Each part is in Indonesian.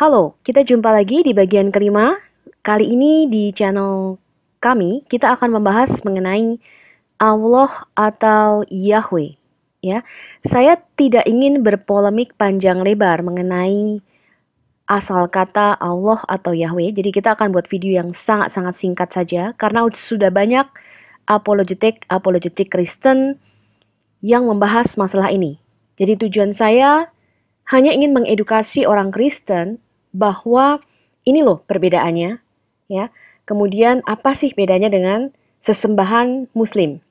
Halo, kita jumpa lagi di bagian kelima. Kali ini di channel kami kita akan membahas mengenai Allah atau Yahweh. Ya, saya tidak ingin berpolemik panjang lebar mengenai asal kata Allah atau Yahweh. Jadi kita akan buat video yang sangat-sangat singkat saja karena sudah banyak apologetik apologetik Kristen yang membahas masalah ini. Jadi tujuan saya hanya ingin mengedukasi orang Kristen bahwa ini loh perbedaannya ya. Kemudian apa sih bedanya dengan sesembahan muslim?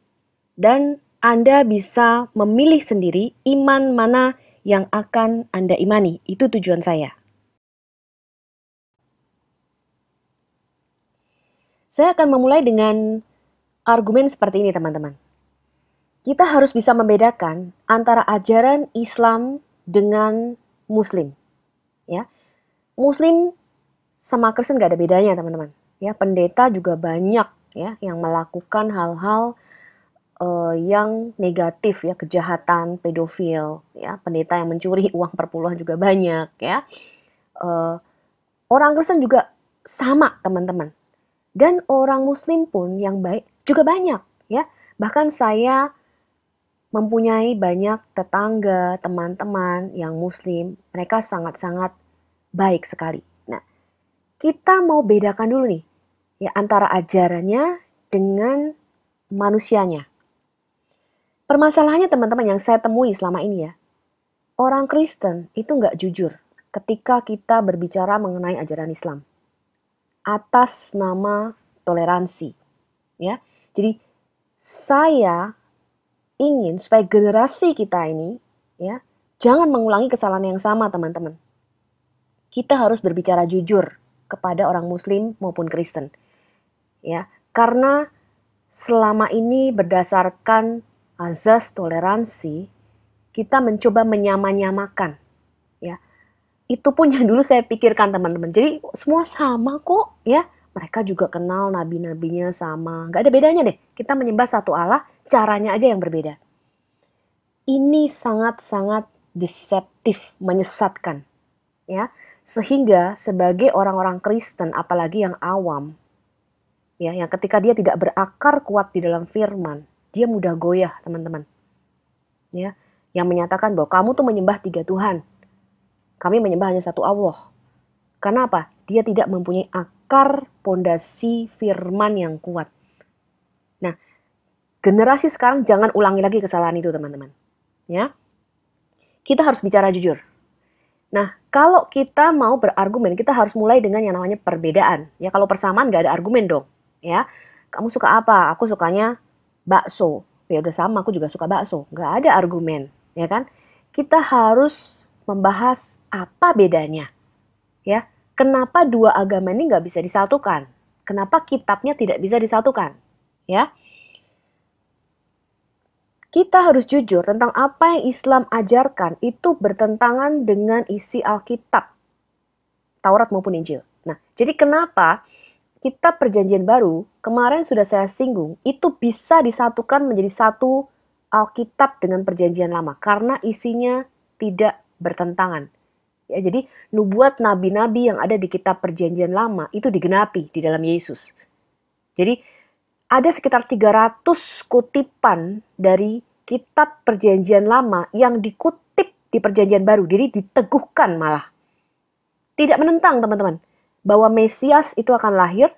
Dan Anda bisa memilih sendiri iman mana yang akan Anda imani. Itu tujuan saya. Saya akan memulai dengan argumen seperti ini, teman-teman. Kita harus bisa membedakan antara ajaran Islam dengan Muslim. Muslim sama Kristen gak ada bedanya teman-teman. Ya pendeta juga banyak ya yang melakukan hal-hal uh, yang negatif ya kejahatan pedofil ya pendeta yang mencuri uang perpuluhan juga banyak ya uh, orang Kristen juga sama teman-teman dan orang Muslim pun yang baik juga banyak ya bahkan saya mempunyai banyak tetangga, teman-teman yang Muslim. Mereka sangat-sangat baik sekali. Nah, kita mau bedakan dulu nih ya antara ajarannya dengan manusianya. Permasalahannya teman-teman yang saya temui selama ini ya, orang Kristen itu nggak jujur ketika kita berbicara mengenai ajaran Islam atas nama toleransi. Ya, jadi saya ingin supaya generasi kita ini ya jangan mengulangi kesalahan yang sama teman-teman kita harus berbicara jujur kepada orang Muslim maupun Kristen, ya, karena selama ini berdasarkan azas toleransi kita mencoba menyamanyamakan, ya. Itu pun yang dulu saya pikirkan teman-teman. Jadi semua sama kok, ya. Mereka juga kenal nabi-nabinya sama, nggak ada bedanya deh. Kita menyembah satu Allah, caranya aja yang berbeda. Ini sangat-sangat deceptive menyesatkan, ya sehingga sebagai orang-orang Kristen apalagi yang awam ya yang ketika dia tidak berakar kuat di dalam firman, dia mudah goyah, teman-teman. Ya, yang menyatakan bahwa kamu tuh menyembah tiga Tuhan. Kami menyembah hanya satu Allah. Kenapa? Dia tidak mempunyai akar pondasi firman yang kuat. Nah, generasi sekarang jangan ulangi lagi kesalahan itu, teman-teman. Ya. Kita harus bicara jujur. Nah, kalau kita mau berargumen, kita harus mulai dengan yang namanya perbedaan. Ya, kalau persamaan nggak ada argumen dong. Ya, kamu suka apa? Aku sukanya bakso. Ya udah sama, aku juga suka bakso. Nggak ada argumen, ya kan? Kita harus membahas apa bedanya. Ya, kenapa dua agama ini nggak bisa disatukan? Kenapa kitabnya tidak bisa disatukan? Ya, kita harus jujur tentang apa yang Islam ajarkan itu bertentangan dengan isi Alkitab, Taurat maupun Injil. Nah, jadi kenapa kitab perjanjian baru kemarin sudah saya singgung itu bisa disatukan menjadi satu Alkitab dengan perjanjian lama karena isinya tidak bertentangan. Ya, jadi nubuat nabi-nabi yang ada di kitab perjanjian lama itu digenapi di dalam Yesus. Jadi ada sekitar 300 kutipan dari kitab perjanjian lama yang dikutip di perjanjian baru. Jadi diteguhkan malah. Tidak menentang teman-teman bahwa Mesias itu akan lahir,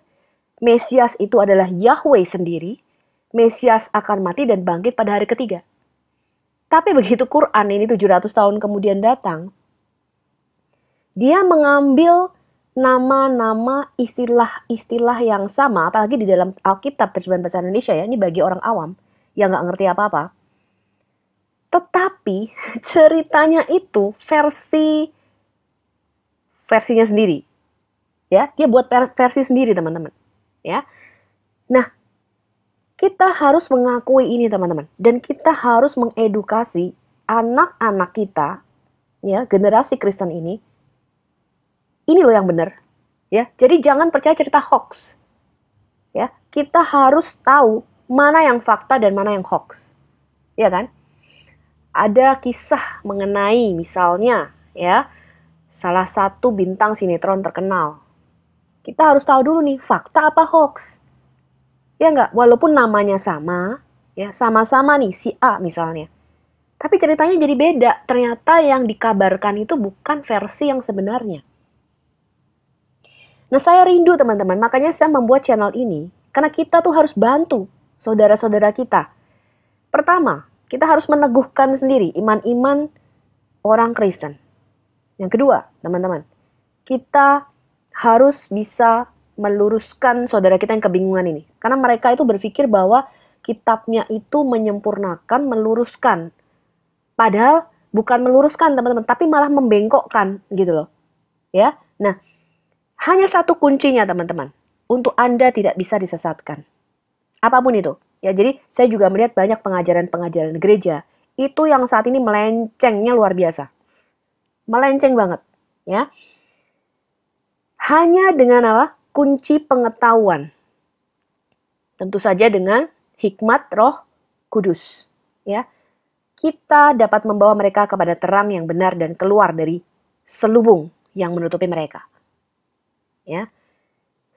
Mesias itu adalah Yahweh sendiri, Mesias akan mati dan bangkit pada hari ketiga. Tapi begitu Quran ini 700 tahun kemudian datang, dia mengambil nama-nama istilah-istilah yang sama, apalagi di dalam Alkitab terjemahan bahasa Indonesia ya, ini bagi orang awam yang nggak ngerti apa-apa. Tetapi ceritanya itu versi versinya sendiri, ya dia buat versi sendiri teman-teman, ya. Nah kita harus mengakui ini teman-teman dan kita harus mengedukasi anak-anak kita, ya generasi Kristen ini ini loh yang benar. Ya, jadi jangan percaya cerita hoax. Ya, kita harus tahu mana yang fakta dan mana yang hoax. Ya kan? Ada kisah mengenai misalnya ya, salah satu bintang sinetron terkenal. Kita harus tahu dulu nih, fakta apa hoax? Ya enggak, walaupun namanya sama, ya sama-sama nih si A misalnya. Tapi ceritanya jadi beda. Ternyata yang dikabarkan itu bukan versi yang sebenarnya. Nah, saya rindu teman-teman, makanya saya membuat channel ini karena kita tuh harus bantu saudara-saudara kita. Pertama, kita harus meneguhkan sendiri iman-iman orang Kristen. Yang kedua, teman-teman, kita harus bisa meluruskan saudara kita yang kebingungan ini. Karena mereka itu berpikir bahwa kitabnya itu menyempurnakan, meluruskan. Padahal bukan meluruskan, teman-teman, tapi malah membengkokkan gitu loh. Ya. Nah, hanya satu kuncinya teman-teman, untuk Anda tidak bisa disesatkan. Apapun itu. Ya, jadi saya juga melihat banyak pengajaran-pengajaran gereja itu yang saat ini melencengnya luar biasa. Melenceng banget, ya. Hanya dengan apa? Kunci pengetahuan. Tentu saja dengan hikmat Roh Kudus, ya. Kita dapat membawa mereka kepada terang yang benar dan keluar dari selubung yang menutupi mereka ya.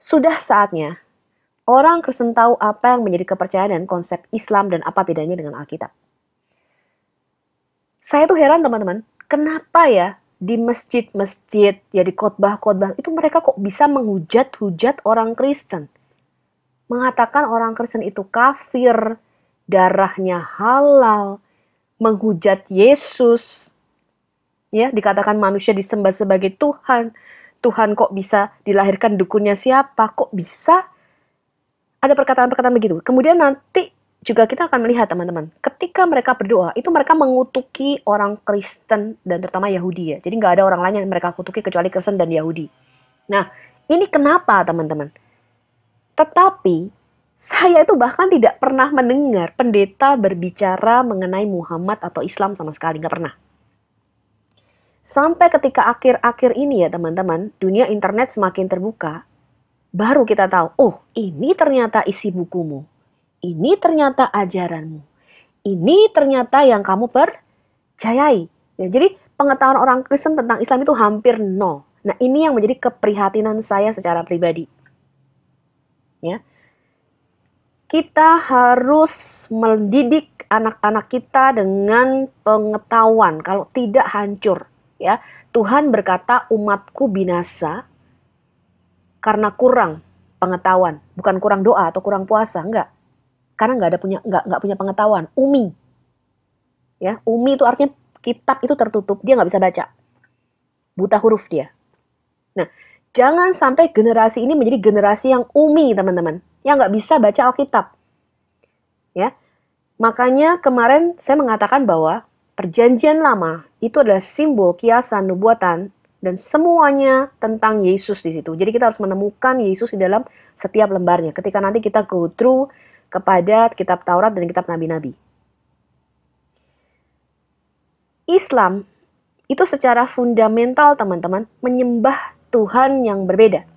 Sudah saatnya orang Kristen tahu apa yang menjadi kepercayaan dan konsep Islam dan apa bedanya dengan Alkitab. Saya tuh heran teman-teman, kenapa ya di masjid-masjid, ya di khotbah-khotbah itu mereka kok bisa menghujat-hujat orang Kristen. Mengatakan orang Kristen itu kafir, darahnya halal, menghujat Yesus, ya dikatakan manusia disembah sebagai Tuhan, Tuhan kok bisa dilahirkan dukunnya siapa, kok bisa ada perkataan-perkataan begitu. Kemudian nanti juga kita akan melihat teman-teman, ketika mereka berdoa, itu mereka mengutuki orang Kristen dan terutama Yahudi ya. Jadi nggak ada orang lain yang mereka kutuki kecuali Kristen dan Yahudi. Nah, ini kenapa teman-teman? Tetapi saya itu bahkan tidak pernah mendengar pendeta berbicara mengenai Muhammad atau Islam sama sekali, nggak pernah. Sampai ketika akhir-akhir ini ya teman-teman, dunia internet semakin terbuka, baru kita tahu, oh ini ternyata isi bukumu, ini ternyata ajaranmu, ini ternyata yang kamu percayai. Ya, jadi pengetahuan orang Kristen tentang Islam itu hampir nol. Nah ini yang menjadi keprihatinan saya secara pribadi. Ya, kita harus mendidik anak-anak kita dengan pengetahuan. Kalau tidak hancur, ya. Tuhan berkata umatku binasa karena kurang pengetahuan, bukan kurang doa atau kurang puasa, enggak. Karena enggak ada punya enggak enggak punya pengetahuan, umi. Ya, umi itu artinya kitab itu tertutup, dia enggak bisa baca. Buta huruf dia. Nah, jangan sampai generasi ini menjadi generasi yang umi, teman-teman. Yang enggak bisa baca Alkitab. Ya, Makanya kemarin saya mengatakan bahwa perjanjian lama itu adalah simbol kiasan nubuatan dan semuanya tentang Yesus di situ. Jadi kita harus menemukan Yesus di dalam setiap lembarnya. Ketika nanti kita go through kepada kitab Taurat dan kitab nabi-nabi. Islam itu secara fundamental teman-teman menyembah Tuhan yang berbeda.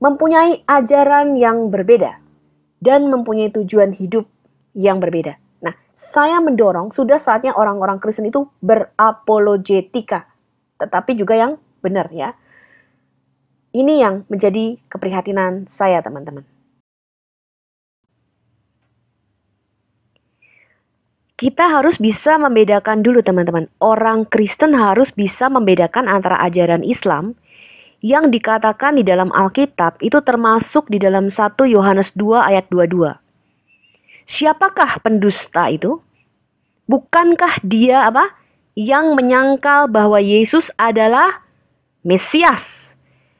Mempunyai ajaran yang berbeda dan mempunyai tujuan hidup yang berbeda saya mendorong sudah saatnya orang-orang Kristen itu berapologetika, tetapi juga yang benar ya. Ini yang menjadi keprihatinan saya, teman-teman. Kita harus bisa membedakan dulu, teman-teman. Orang Kristen harus bisa membedakan antara ajaran Islam yang dikatakan di dalam Alkitab itu termasuk di dalam 1 Yohanes 2 ayat 22 Siapakah pendusta itu? Bukankah dia apa? Yang menyangkal bahwa Yesus adalah Mesias.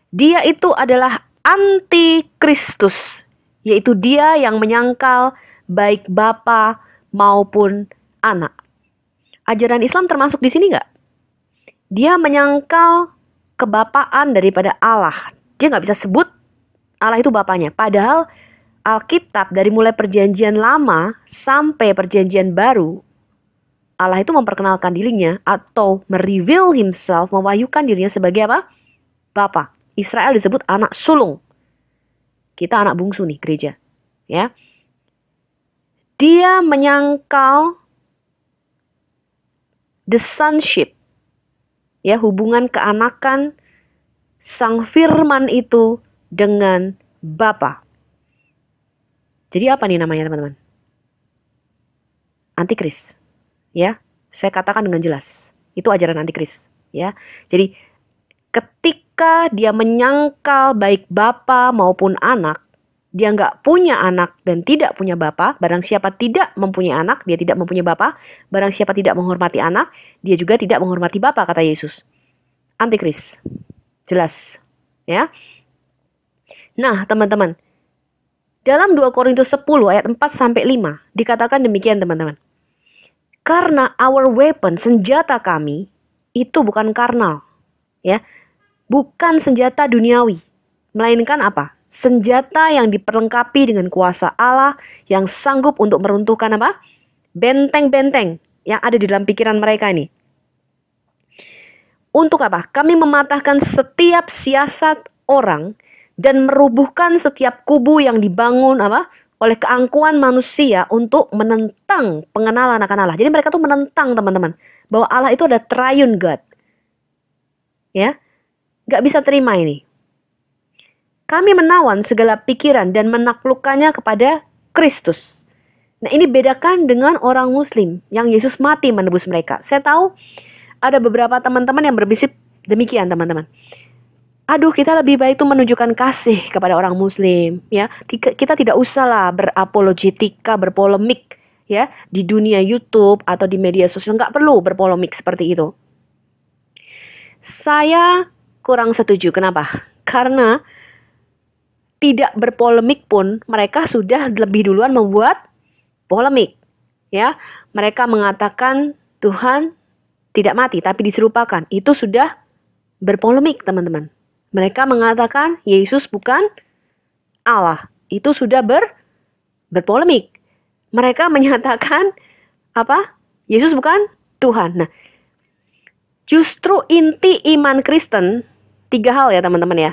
Dia itu adalah antikristus, yaitu dia yang menyangkal baik bapa maupun anak. Ajaran Islam termasuk di sini nggak? Dia menyangkal kebapaan daripada Allah. Dia nggak bisa sebut Allah itu bapaknya. Padahal Alkitab dari mulai perjanjian lama sampai perjanjian baru, Allah itu memperkenalkan dirinya atau mereveal himself, mewahyukan dirinya sebagai apa? Bapa. Israel disebut anak sulung. Kita anak bungsu nih gereja. Ya. Dia menyangkal the sonship. Ya, hubungan keanakan sang firman itu dengan Bapa. Jadi apa nih namanya teman-teman? Antikris. Ya, saya katakan dengan jelas. Itu ajaran antikris, ya. Jadi ketika dia menyangkal baik bapa maupun anak, dia nggak punya anak dan tidak punya bapa, barang siapa tidak mempunyai anak, dia tidak mempunyai bapa, barang siapa tidak menghormati anak, dia juga tidak menghormati bapa, kata Yesus. Antikris. Jelas. Ya. Nah, teman-teman, dalam 2 Korintus 10 ayat 4 sampai 5 dikatakan demikian teman-teman. Karena our weapon, senjata kami itu bukan karnal, ya. Bukan senjata duniawi, melainkan apa? Senjata yang diperlengkapi dengan kuasa Allah yang sanggup untuk meruntuhkan apa? Benteng-benteng yang ada di dalam pikiran mereka ini. Untuk apa? Kami mematahkan setiap siasat orang dan merubuhkan setiap kubu yang dibangun apa oleh keangkuhan manusia untuk menentang pengenalan akan Allah. Jadi mereka tuh menentang teman-teman bahwa Allah itu ada triune God. Ya, nggak bisa terima ini. Kami menawan segala pikiran dan menaklukkannya kepada Kristus. Nah ini bedakan dengan orang Muslim yang Yesus mati menebus mereka. Saya tahu ada beberapa teman-teman yang berbisik demikian teman-teman aduh kita lebih baik itu menunjukkan kasih kepada orang muslim ya kita tidak usahlah berapologetika berpolemik ya di dunia YouTube atau di media sosial nggak perlu berpolemik seperti itu saya kurang setuju kenapa karena tidak berpolemik pun mereka sudah lebih duluan membuat polemik ya mereka mengatakan Tuhan tidak mati tapi diserupakan itu sudah berpolemik teman-teman mereka mengatakan Yesus bukan Allah. Itu sudah ber berpolemik. Mereka menyatakan apa? Yesus bukan Tuhan. Nah, justru inti iman Kristen tiga hal ya teman-teman ya.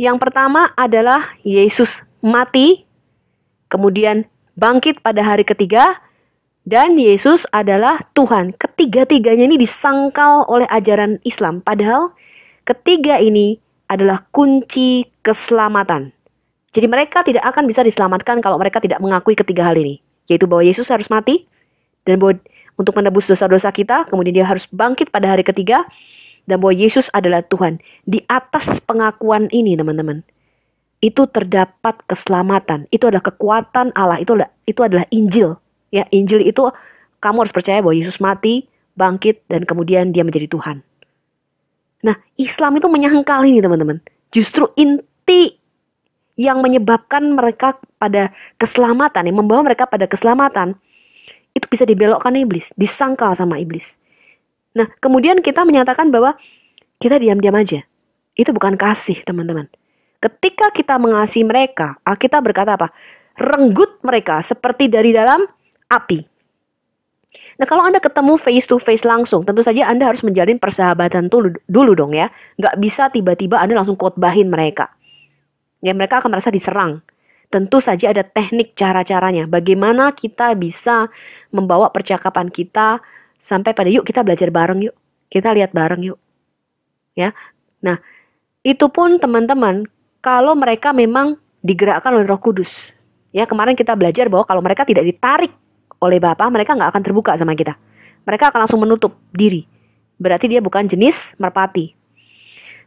Yang pertama adalah Yesus mati, kemudian bangkit pada hari ketiga, dan Yesus adalah Tuhan. Ketiga-tiganya ini disangkal oleh ajaran Islam. Padahal Ketiga ini adalah kunci keselamatan. Jadi mereka tidak akan bisa diselamatkan kalau mereka tidak mengakui ketiga hal ini, yaitu bahwa Yesus harus mati dan bahwa untuk menebus dosa-dosa kita, kemudian dia harus bangkit pada hari ketiga dan bahwa Yesus adalah Tuhan. Di atas pengakuan ini, teman-teman, itu terdapat keselamatan. Itu adalah kekuatan Allah, itu adalah, itu adalah Injil. Ya, Injil itu kamu harus percaya bahwa Yesus mati, bangkit dan kemudian dia menjadi Tuhan. Nah, Islam itu menyangkal ini, teman-teman. Justru inti yang menyebabkan mereka pada keselamatan, yang membawa mereka pada keselamatan, itu bisa dibelokkan iblis, disangkal sama iblis. Nah, kemudian kita menyatakan bahwa kita diam-diam aja. Itu bukan kasih, teman-teman. Ketika kita mengasihi mereka, kita berkata apa? Renggut mereka seperti dari dalam api. Nah, kalau Anda ketemu face to face langsung, tentu saja Anda harus menjalin persahabatan dulu, dulu dong ya. Nggak bisa tiba-tiba Anda langsung kotbahin mereka. Ya, mereka akan merasa diserang. Tentu saja ada teknik cara-caranya. Bagaimana kita bisa membawa percakapan kita sampai pada yuk kita belajar bareng yuk. Kita lihat bareng yuk. Ya. Nah, itu pun teman-teman kalau mereka memang digerakkan oleh Roh Kudus. Ya, kemarin kita belajar bahwa kalau mereka tidak ditarik oleh bapak mereka nggak akan terbuka sama kita. Mereka akan langsung menutup diri. Berarti dia bukan jenis merpati.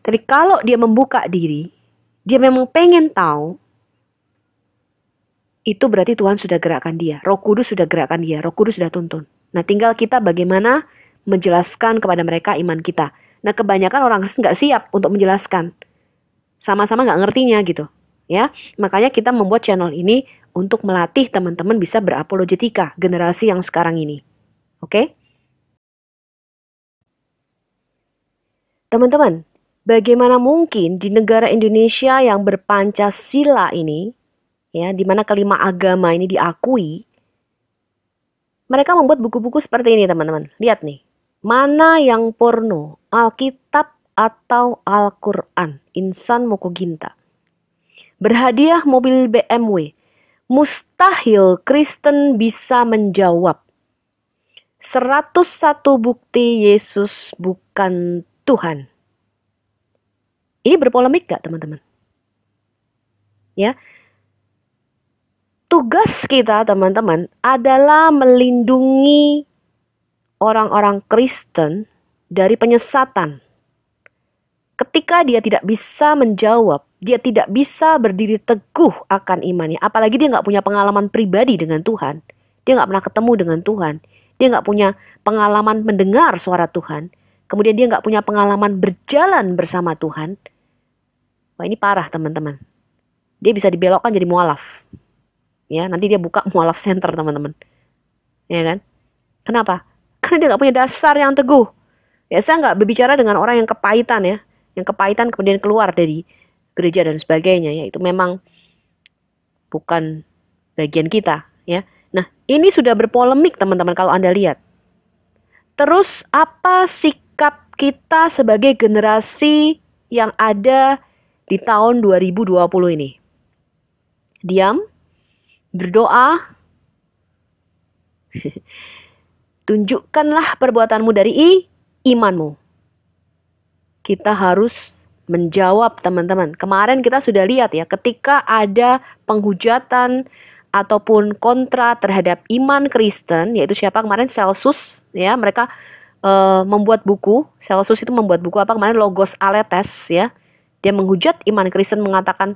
Tapi kalau dia membuka diri, dia memang pengen tahu, itu berarti Tuhan sudah gerakkan dia. Roh Kudus sudah gerakkan dia. Roh Kudus sudah tuntun. Nah, tinggal kita bagaimana menjelaskan kepada mereka iman kita. Nah, kebanyakan orang nggak siap untuk menjelaskan. Sama-sama nggak ngertinya gitu. Ya, makanya kita membuat channel ini untuk melatih teman-teman bisa berapologetika generasi yang sekarang ini. Oke? Okay? Teman-teman, bagaimana mungkin di negara Indonesia yang berpancasila ini, ya, di mana kelima agama ini diakui, mereka membuat buku-buku seperti ini, teman-teman. Lihat nih, mana yang porno, Alkitab atau Al-Quran, Insan Mokoginta. Berhadiah mobil BMW, Mustahil Kristen bisa menjawab 101 bukti Yesus bukan Tuhan. Ini berpolemik gak teman-teman? Ya, tugas kita teman-teman adalah melindungi orang-orang Kristen dari penyesatan ketika dia tidak bisa menjawab, dia tidak bisa berdiri teguh akan imannya. Apalagi dia nggak punya pengalaman pribadi dengan Tuhan. Dia nggak pernah ketemu dengan Tuhan. Dia nggak punya pengalaman mendengar suara Tuhan. Kemudian dia nggak punya pengalaman berjalan bersama Tuhan. Wah ini parah teman-teman. Dia bisa dibelokkan jadi mualaf. Ya nanti dia buka mualaf center teman-teman. Ya kan? Kenapa? Karena dia nggak punya dasar yang teguh. Ya saya nggak berbicara dengan orang yang kepahitan ya yang kepahitan kemudian keluar dari gereja dan sebagainya ya itu memang bukan bagian kita ya nah ini sudah berpolemik teman-teman kalau anda lihat terus apa sikap kita sebagai generasi yang ada di tahun 2020 ini diam berdoa tunjukkanlah perbuatanmu dari i, imanmu kita harus menjawab teman-teman. Kemarin kita sudah lihat ya, ketika ada penghujatan ataupun kontra terhadap iman Kristen, yaitu siapa kemarin Celsus ya, mereka e, membuat buku. Celsus itu membuat buku apa kemarin Logos Aletes ya. Dia menghujat iman Kristen mengatakan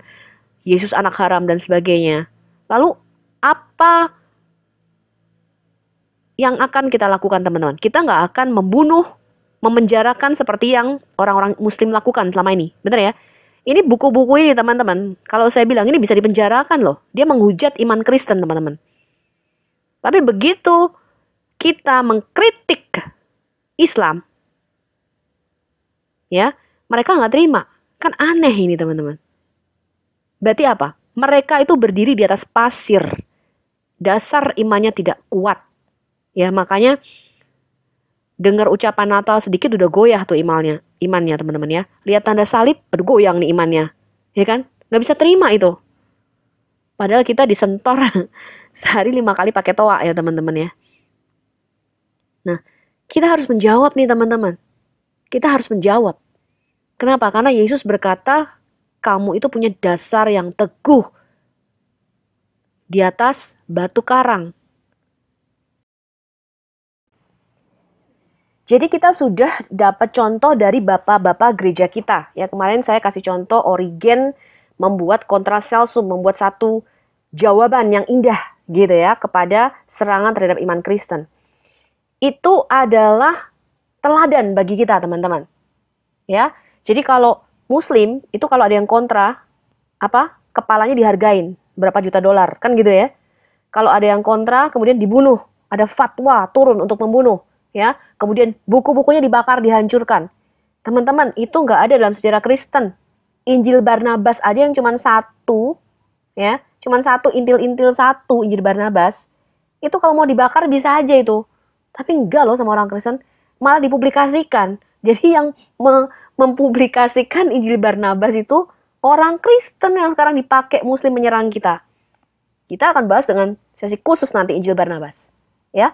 Yesus anak haram dan sebagainya. Lalu apa yang akan kita lakukan teman-teman? Kita nggak akan membunuh memenjarakan seperti yang orang-orang muslim lakukan selama ini. Bener ya? Ini buku-buku ini teman-teman, kalau saya bilang ini bisa dipenjarakan loh. Dia menghujat iman Kristen teman-teman. Tapi begitu kita mengkritik Islam, ya mereka nggak terima. Kan aneh ini teman-teman. Berarti apa? Mereka itu berdiri di atas pasir. Dasar imannya tidak kuat. Ya makanya dengar ucapan Natal sedikit udah goyah tuh imannya, imannya teman-teman ya. Lihat tanda salib, aduh goyang nih imannya, ya kan? Nggak bisa terima itu. Padahal kita disentor sehari lima kali pakai toa ya teman-teman ya. Nah, kita harus menjawab nih teman-teman. Kita harus menjawab. Kenapa? Karena Yesus berkata, kamu itu punya dasar yang teguh di atas batu karang. Jadi kita sudah dapat contoh dari bapak-bapak gereja kita. Ya kemarin saya kasih contoh Origen membuat kontraselsum, membuat satu jawaban yang indah gitu ya kepada serangan terhadap iman Kristen. Itu adalah teladan bagi kita teman-teman. Ya. Jadi kalau muslim itu kalau ada yang kontra apa? kepalanya dihargain berapa juta dolar, kan gitu ya. Kalau ada yang kontra kemudian dibunuh, ada fatwa turun untuk membunuh ya. Kemudian buku-bukunya dibakar, dihancurkan. Teman-teman, itu nggak ada dalam sejarah Kristen. Injil Barnabas aja yang cuma satu, ya, cuma satu intil-intil satu Injil Barnabas. Itu kalau mau dibakar bisa aja itu. Tapi enggak loh sama orang Kristen, malah dipublikasikan. Jadi yang me mempublikasikan Injil Barnabas itu orang Kristen yang sekarang dipakai Muslim menyerang kita. Kita akan bahas dengan sesi khusus nanti Injil Barnabas, ya.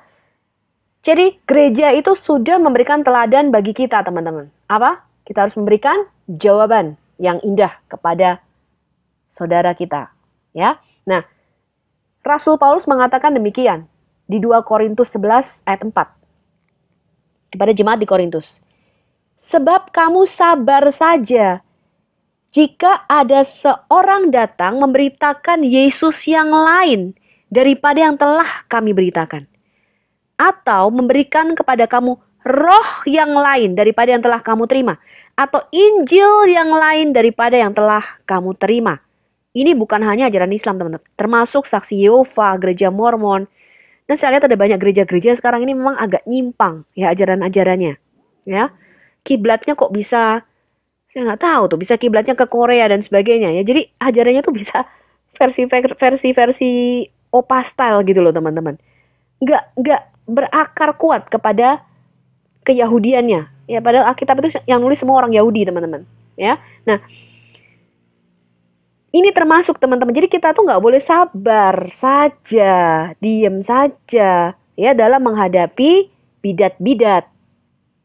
Jadi gereja itu sudah memberikan teladan bagi kita teman-teman. Apa? Kita harus memberikan jawaban yang indah kepada saudara kita. Ya. Nah, Rasul Paulus mengatakan demikian di 2 Korintus 11 ayat 4. Kepada jemaat di Korintus. Sebab kamu sabar saja jika ada seorang datang memberitakan Yesus yang lain daripada yang telah kami beritakan atau memberikan kepada kamu roh yang lain daripada yang telah kamu terima, atau Injil yang lain daripada yang telah kamu terima. Ini bukan hanya ajaran Islam, teman-teman. Termasuk saksi Yehova, gereja Mormon. Dan saya lihat ada banyak gereja-gereja sekarang ini memang agak nyimpang ya ajaran-ajarannya. Ya, kiblatnya kok bisa saya nggak tahu tuh bisa kiblatnya ke Korea dan sebagainya ya. Jadi ajarannya tuh bisa versi versi versi opa style gitu loh teman-teman. Nggak nggak berakar kuat kepada keyahudiannya. Ya, padahal Alkitab itu yang nulis semua orang Yahudi, teman-teman. Ya, nah ini termasuk teman-teman. Jadi kita tuh nggak boleh sabar saja, diem saja, ya dalam menghadapi bidat-bidat,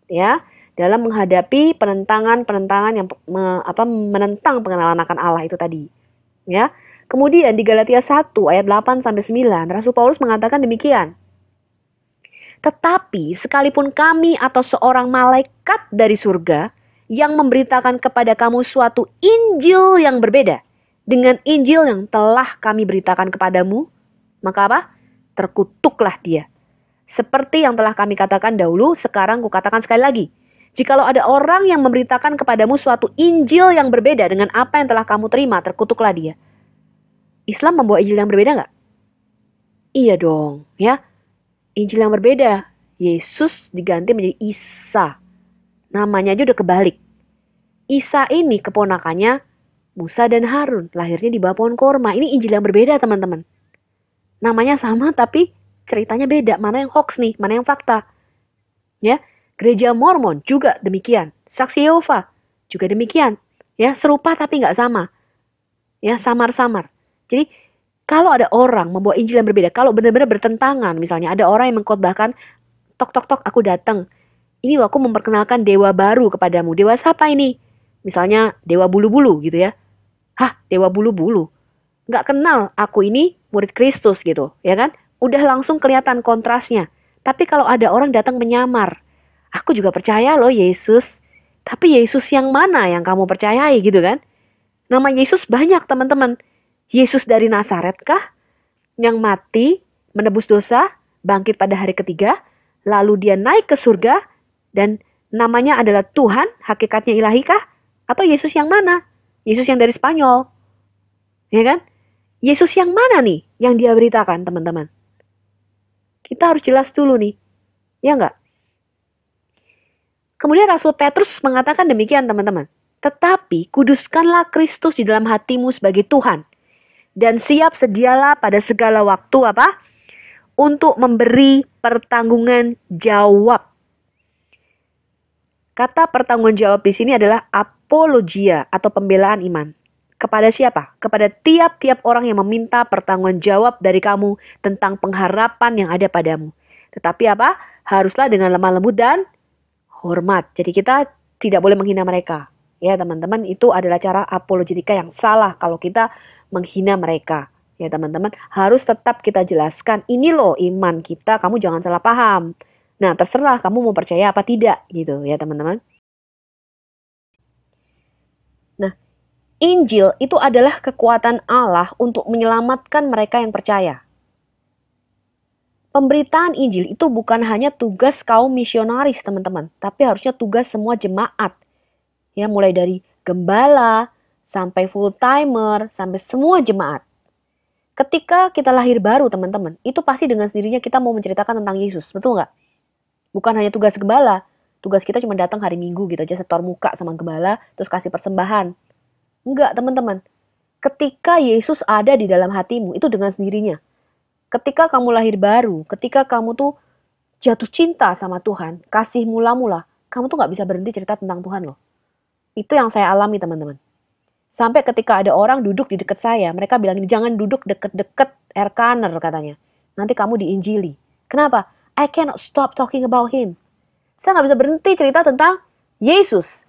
ya dalam menghadapi penentangan-penentangan yang me, apa menentang pengenalan akan Allah itu tadi, ya. Kemudian di Galatia 1 ayat 8 sampai 9, Rasul Paulus mengatakan demikian. Tetapi sekalipun kami atau seorang malaikat dari surga yang memberitakan kepada kamu suatu Injil yang berbeda dengan Injil yang telah kami beritakan kepadamu, maka apa? Terkutuklah dia. Seperti yang telah kami katakan dahulu, sekarang kukatakan sekali lagi. Jikalau ada orang yang memberitakan kepadamu suatu Injil yang berbeda dengan apa yang telah kamu terima, terkutuklah dia. Islam membawa Injil yang berbeda nggak? Iya dong, ya. Injil yang berbeda. Yesus diganti menjadi Isa. Namanya aja udah kebalik. Isa ini keponakannya Musa dan Harun. Lahirnya di bawah pohon korma. Ini Injil yang berbeda teman-teman. Namanya sama tapi ceritanya beda. Mana yang hoax nih, mana yang fakta. Ya, Gereja Mormon juga demikian. Saksi Yehova juga demikian. Ya, serupa tapi nggak sama. Ya, samar-samar. Jadi kalau ada orang membawa Injil yang berbeda, kalau benar-benar bertentangan, misalnya ada orang yang mengkhotbahkan tok tok tok aku datang. Ini loh aku memperkenalkan dewa baru kepadamu. Dewa siapa ini? Misalnya dewa bulu-bulu gitu ya. Hah, dewa bulu-bulu. Nggak kenal aku ini murid Kristus gitu, ya kan? Udah langsung kelihatan kontrasnya. Tapi kalau ada orang datang menyamar, aku juga percaya loh Yesus. Tapi Yesus yang mana yang kamu percayai gitu kan? Nama Yesus banyak teman-teman. Yesus dari Nazaret kah? Yang mati, menebus dosa, bangkit pada hari ketiga, lalu dia naik ke surga, dan namanya adalah Tuhan, hakikatnya ilahi kah? Atau Yesus yang mana? Yesus yang dari Spanyol. Ya kan? Yesus yang mana nih yang dia beritakan teman-teman? Kita harus jelas dulu nih. Ya enggak? Kemudian Rasul Petrus mengatakan demikian teman-teman. Tetapi kuduskanlah Kristus di dalam hatimu sebagai Tuhan dan siap sedialah pada segala waktu apa? Untuk memberi pertanggungan jawab. Kata pertanggungan jawab di sini adalah apologia atau pembelaan iman. Kepada siapa? Kepada tiap-tiap orang yang meminta pertanggungan jawab dari kamu tentang pengharapan yang ada padamu. Tetapi apa? Haruslah dengan lemah lembut dan hormat. Jadi kita tidak boleh menghina mereka. Ya teman-teman, itu adalah cara apologetika yang salah kalau kita menghina mereka ya teman-teman harus tetap kita jelaskan ini loh iman kita kamu jangan salah paham nah terserah kamu mau percaya apa tidak gitu ya teman-teman nah Injil itu adalah kekuatan Allah untuk menyelamatkan mereka yang percaya Pemberitaan Injil itu bukan hanya tugas kaum misionaris, teman-teman, tapi harusnya tugas semua jemaat. Ya, mulai dari gembala, sampai full timer, sampai semua jemaat. Ketika kita lahir baru teman-teman, itu pasti dengan sendirinya kita mau menceritakan tentang Yesus, betul nggak? Bukan hanya tugas gembala, tugas kita cuma datang hari Minggu gitu aja setor muka sama gembala, terus kasih persembahan. Enggak teman-teman, ketika Yesus ada di dalam hatimu, itu dengan sendirinya. Ketika kamu lahir baru, ketika kamu tuh jatuh cinta sama Tuhan, kasih mula-mula, kamu tuh nggak bisa berhenti cerita tentang Tuhan loh. Itu yang saya alami teman-teman. Sampai ketika ada orang duduk di dekat saya, mereka bilang jangan duduk deket-deket Erkaner katanya. Nanti kamu diinjili. Kenapa? I cannot stop talking about him. Saya nggak bisa berhenti cerita tentang Yesus.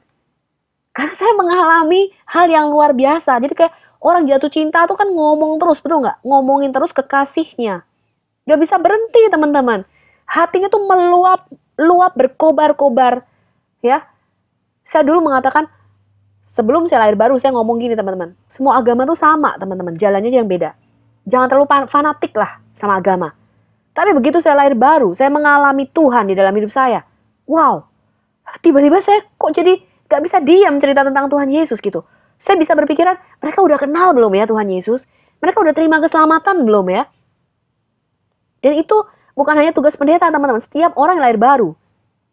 Karena saya mengalami hal yang luar biasa. Jadi kayak orang jatuh cinta tuh kan ngomong terus, betul nggak? Ngomongin terus kekasihnya. Gak bisa berhenti teman-teman. Hatinya tuh meluap, luap berkobar-kobar. Ya, saya dulu mengatakan sebelum saya lahir baru saya ngomong gini teman-teman semua agama tuh sama teman-teman jalannya yang beda jangan terlalu fanatik lah sama agama tapi begitu saya lahir baru saya mengalami Tuhan di dalam hidup saya wow tiba-tiba saya kok jadi gak bisa diam cerita tentang Tuhan Yesus gitu saya bisa berpikiran mereka udah kenal belum ya Tuhan Yesus mereka udah terima keselamatan belum ya dan itu bukan hanya tugas pendeta teman-teman setiap orang yang lahir baru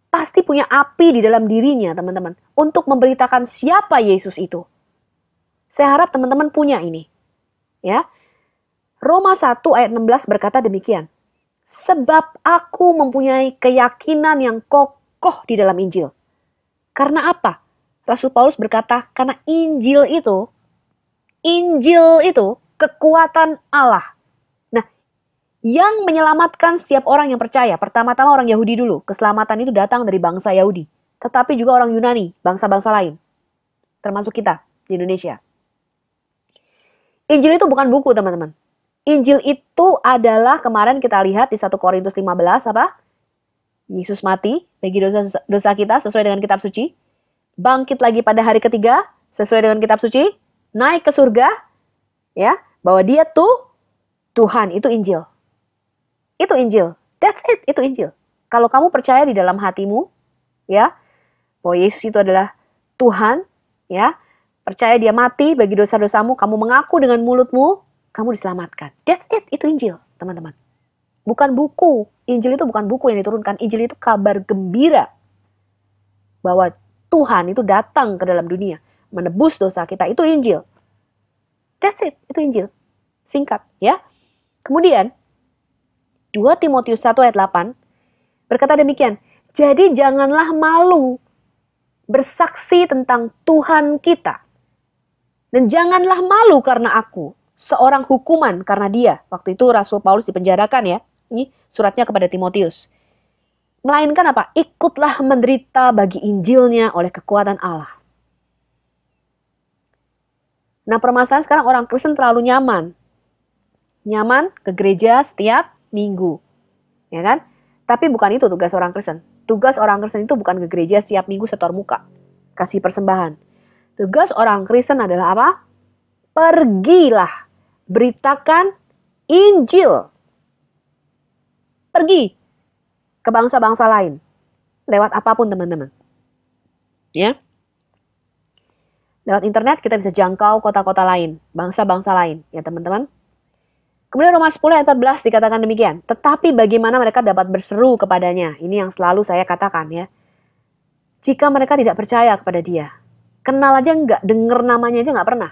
pasti punya api di dalam dirinya, teman-teman, untuk memberitakan siapa Yesus itu. Saya harap teman-teman punya ini. Ya. Roma 1 ayat 16 berkata demikian. Sebab aku mempunyai keyakinan yang kokoh di dalam Injil. Karena apa? Rasul Paulus berkata, karena Injil itu, Injil itu kekuatan Allah yang menyelamatkan setiap orang yang percaya. Pertama-tama orang Yahudi dulu. Keselamatan itu datang dari bangsa Yahudi. Tetapi juga orang Yunani, bangsa-bangsa lain. Termasuk kita di Indonesia. Injil itu bukan buku, teman-teman. Injil itu adalah kemarin kita lihat di 1 Korintus 15 apa? Yesus mati bagi dosa dosa kita sesuai dengan kitab suci. Bangkit lagi pada hari ketiga sesuai dengan kitab suci, naik ke surga ya, bahwa dia tuh Tuhan itu Injil. Itu Injil. That's it, itu Injil. Kalau kamu percaya di dalam hatimu, ya, bahwa Yesus itu adalah Tuhan, ya, percaya dia mati bagi dosa-dosamu, kamu mengaku dengan mulutmu, kamu diselamatkan. That's it, itu Injil, teman-teman. Bukan buku. Injil itu bukan buku yang diturunkan. Injil itu kabar gembira bahwa Tuhan itu datang ke dalam dunia, menebus dosa kita. Itu Injil. That's it, itu Injil. Singkat, ya. Kemudian, 2 Timotius 1 ayat 8 berkata demikian, "Jadi janganlah malu bersaksi tentang Tuhan kita. Dan janganlah malu karena aku, seorang hukuman karena dia." Waktu itu Rasul Paulus dipenjarakan ya. Ini suratnya kepada Timotius. Melainkan apa? Ikutlah menderita bagi Injilnya oleh kekuatan Allah. Nah permasalahan sekarang orang Kristen terlalu nyaman. Nyaman ke gereja setiap minggu. Ya kan? Tapi bukan itu tugas orang Kristen. Tugas orang Kristen itu bukan ke gereja setiap minggu setor muka, kasih persembahan. Tugas orang Kristen adalah apa? Pergilah, beritakan Injil. Pergi ke bangsa-bangsa lain lewat apapun teman-teman. Ya. Lewat internet kita bisa jangkau kota-kota lain, bangsa-bangsa lain, ya teman-teman. Kemudian Roma 10 ayat 14 dikatakan demikian. Tetapi bagaimana mereka dapat berseru kepadanya? Ini yang selalu saya katakan ya. Jika mereka tidak percaya kepada dia. Kenal aja enggak, dengar namanya aja enggak pernah.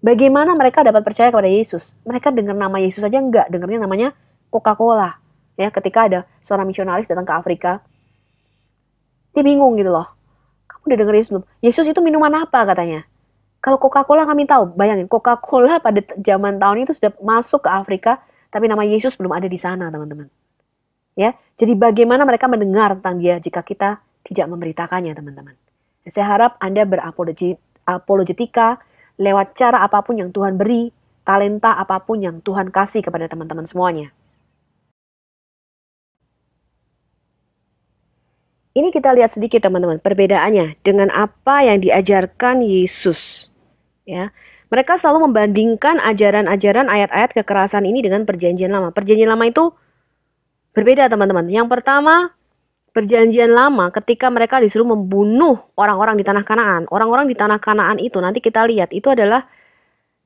Bagaimana mereka dapat percaya kepada Yesus? Mereka dengar nama Yesus aja enggak, dengarnya namanya Coca-Cola. Ya, ketika ada seorang misionaris datang ke Afrika, dia bingung gitu loh. Kamu udah dengar Yesus belum? Yesus itu minuman apa katanya? Kalau Coca-Cola kami tahu, bayangin Coca-Cola pada zaman tahun itu sudah masuk ke Afrika, tapi nama Yesus belum ada di sana, teman-teman. Ya, jadi bagaimana mereka mendengar tentang Dia jika kita tidak memberitakannya, teman-teman. Saya harap Anda berapologetika lewat cara apapun yang Tuhan beri, talenta apapun yang Tuhan kasih kepada teman-teman semuanya. Ini kita lihat sedikit teman-teman perbedaannya dengan apa yang diajarkan Yesus. Ya. Mereka selalu membandingkan ajaran-ajaran ayat-ayat kekerasan ini dengan perjanjian lama. Perjanjian lama itu berbeda teman-teman. Yang pertama, perjanjian lama ketika mereka disuruh membunuh orang-orang di tanah Kanaan. Orang-orang di tanah Kanaan itu nanti kita lihat itu adalah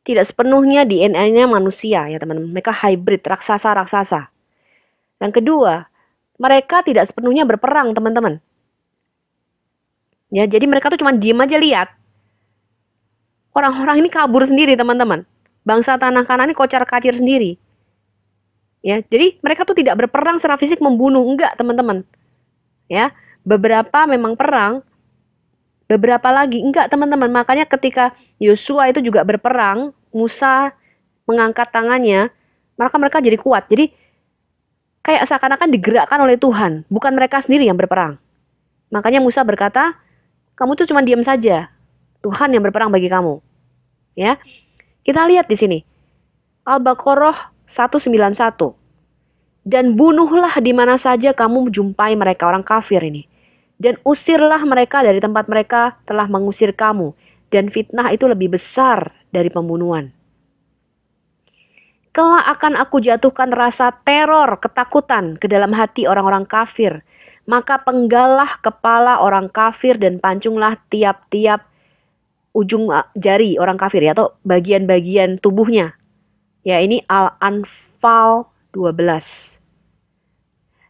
tidak sepenuhnya DNA-nya manusia ya teman-teman. Mereka hybrid, raksasa-raksasa. Yang kedua, mereka tidak sepenuhnya berperang, teman-teman. Ya, jadi mereka tuh cuma diem aja lihat. Orang-orang ini kabur sendiri, teman-teman. Bangsa tanah kanan ini kocar kacir sendiri. Ya, jadi mereka tuh tidak berperang secara fisik membunuh, enggak, teman-teman. Ya, beberapa memang perang, beberapa lagi enggak, teman-teman. Makanya ketika Yosua itu juga berperang, Musa mengangkat tangannya, maka mereka jadi kuat. Jadi kayak seakan-akan digerakkan oleh Tuhan, bukan mereka sendiri yang berperang. Makanya Musa berkata, kamu tuh cuma diam saja, Tuhan yang berperang bagi kamu. Ya, kita lihat di sini. Al-Baqarah 191. Dan bunuhlah di mana saja kamu menjumpai mereka orang kafir ini. Dan usirlah mereka dari tempat mereka telah mengusir kamu. Dan fitnah itu lebih besar dari pembunuhan. Kelak akan aku jatuhkan rasa teror, ketakutan ke dalam hati orang-orang kafir. Maka penggalah kepala orang kafir dan pancunglah tiap-tiap ujung eh, jari orang kafir ya, atau bagian-bagian tubuhnya. Ya ini Al-Anfal 12.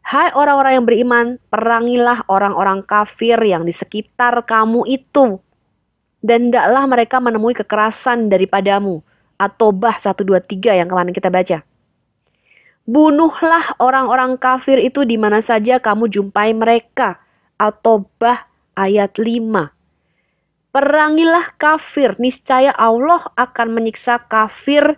Hai orang-orang yang beriman, perangilah orang-orang kafir yang di sekitar kamu itu. Dan daklah mereka menemui kekerasan daripadamu. At-Tobah 123 yang kemarin kita baca. Bunuhlah orang-orang kafir itu di mana saja kamu jumpai mereka. At-Tobah ayat 5. Perangilah kafir, niscaya Allah akan menyiksa kafir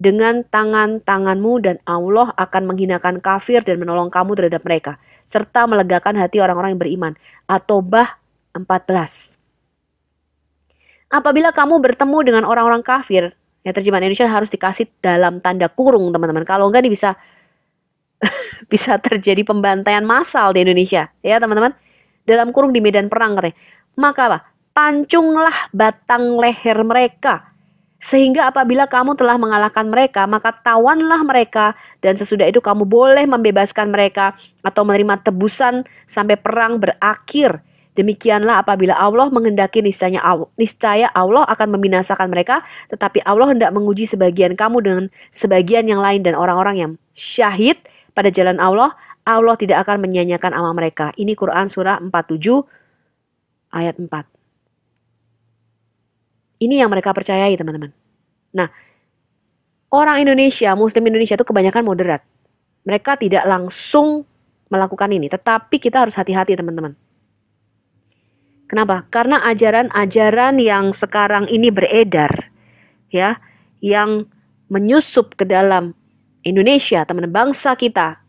dengan tangan-tanganmu dan Allah akan menghinakan kafir dan menolong kamu terhadap mereka serta melegakan hati orang-orang yang beriman. At-Tobah 14. Apabila kamu bertemu dengan orang-orang kafir, Ya terjemahan Indonesia harus dikasih dalam tanda kurung teman-teman. Kalau enggak nih bisa bisa terjadi pembantaian massal di Indonesia ya teman-teman. Dalam kurung di medan perang katanya. Maka apa? Pancunglah batang leher mereka sehingga apabila kamu telah mengalahkan mereka, maka tawanlah mereka dan sesudah itu kamu boleh membebaskan mereka atau menerima tebusan sampai perang berakhir. Demikianlah apabila Allah menghendaki niscaya Allah akan membinasakan mereka, tetapi Allah hendak menguji sebagian kamu dengan sebagian yang lain dan orang-orang yang syahid pada jalan Allah, Allah tidak akan menyanyikan amal mereka. Ini Quran surah 47 ayat 4. Ini yang mereka percayai, teman-teman. Nah, orang Indonesia, muslim Indonesia itu kebanyakan moderat. Mereka tidak langsung melakukan ini, tetapi kita harus hati-hati, teman-teman. Kenapa? Karena ajaran-ajaran yang sekarang ini beredar ya, yang menyusup ke dalam Indonesia, teman teman bangsa kita.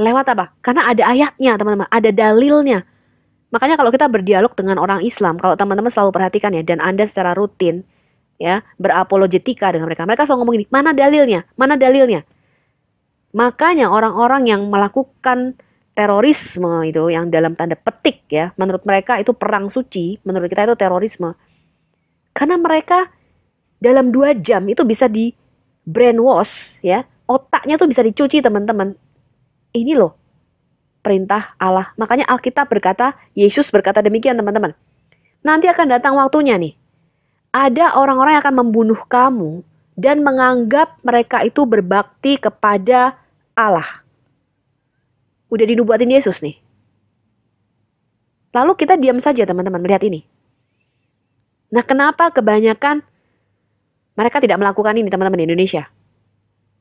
Lewat apa? Karena ada ayatnya, teman-teman, ada dalilnya. Makanya kalau kita berdialog dengan orang Islam, kalau teman-teman selalu perhatikan ya dan Anda secara rutin ya berapologetika dengan mereka, mereka selalu ngomong gini, mana dalilnya? Mana dalilnya? Makanya orang-orang yang melakukan terorisme itu yang dalam tanda petik ya menurut mereka itu perang suci menurut kita itu terorisme karena mereka dalam dua jam itu bisa di brainwash ya otaknya tuh bisa dicuci teman-teman ini loh perintah Allah makanya Alkitab berkata Yesus berkata demikian teman-teman nanti akan datang waktunya nih ada orang-orang yang akan membunuh kamu dan menganggap mereka itu berbakti kepada Allah udah dinubuatin Yesus nih. Lalu kita diam saja teman-teman melihat ini. Nah kenapa kebanyakan mereka tidak melakukan ini teman-teman di Indonesia?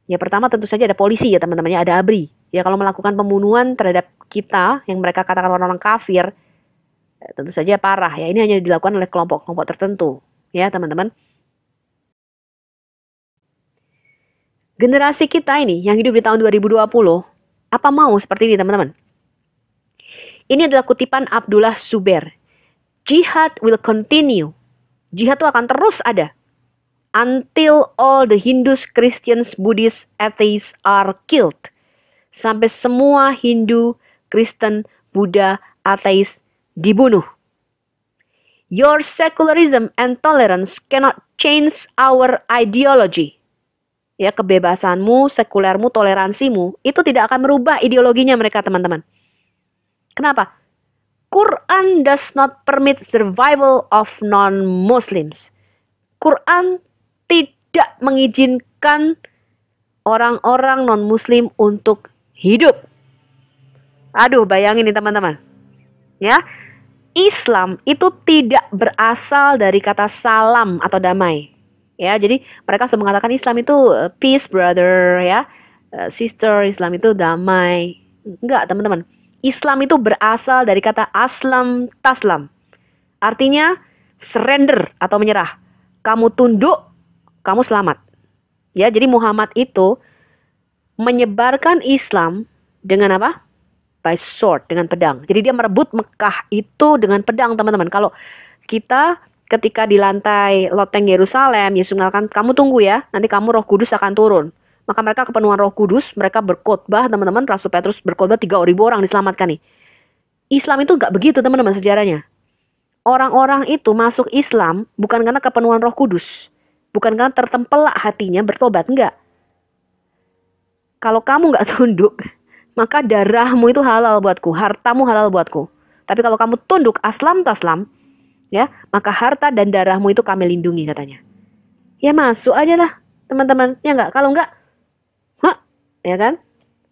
Ya pertama tentu saja ada polisi ya teman-temannya, ada ABRI. Ya kalau melakukan pembunuhan terhadap kita yang mereka katakan orang-orang kafir, eh, tentu saja parah ya. Ini hanya dilakukan oleh kelompok-kelompok tertentu ya teman-teman. Generasi kita ini yang hidup di tahun 2020 apa mau seperti ini teman-teman? Ini adalah kutipan Abdullah Suber. Jihad will continue. Jihad itu akan terus ada. Until all the Hindus, Christians, Buddhists, atheists are killed. Sampai semua Hindu, Kristen, Buddha, ateis dibunuh. Your secularism and tolerance cannot change our ideology ya kebebasanmu, sekulermu, toleransimu itu tidak akan merubah ideologinya mereka teman-teman. Kenapa? Quran does not permit survival of non-Muslims. Quran tidak mengizinkan orang-orang non-Muslim untuk hidup. Aduh, bayangin nih teman-teman. Ya, Islam itu tidak berasal dari kata salam atau damai ya jadi mereka selalu mengatakan Islam itu eh, peace brother ya eh, sister Islam itu damai enggak teman-teman Islam itu berasal dari kata aslam taslam artinya surrender atau menyerah kamu tunduk kamu selamat ya jadi Muhammad itu menyebarkan Islam dengan apa by sword dengan pedang jadi dia merebut Mekah itu dengan pedang teman-teman kalau kita ketika di lantai loteng Yerusalem, Yesus mengatakan, kamu tunggu ya, nanti kamu roh kudus akan turun. Maka mereka kepenuhan roh kudus, mereka berkhotbah, teman-teman, Rasul Petrus berkhotbah 3.000 orang diselamatkan nih. Islam itu nggak begitu teman-teman sejarahnya. Orang-orang itu masuk Islam bukan karena kepenuhan roh kudus. Bukan karena tertempelak hatinya bertobat, enggak. Kalau kamu nggak tunduk, maka darahmu itu halal buatku, hartamu halal buatku. Tapi kalau kamu tunduk aslam taslam, ya maka harta dan darahmu itu kami lindungi katanya ya masuk aja lah teman-teman ya enggak kalau enggak mak ya kan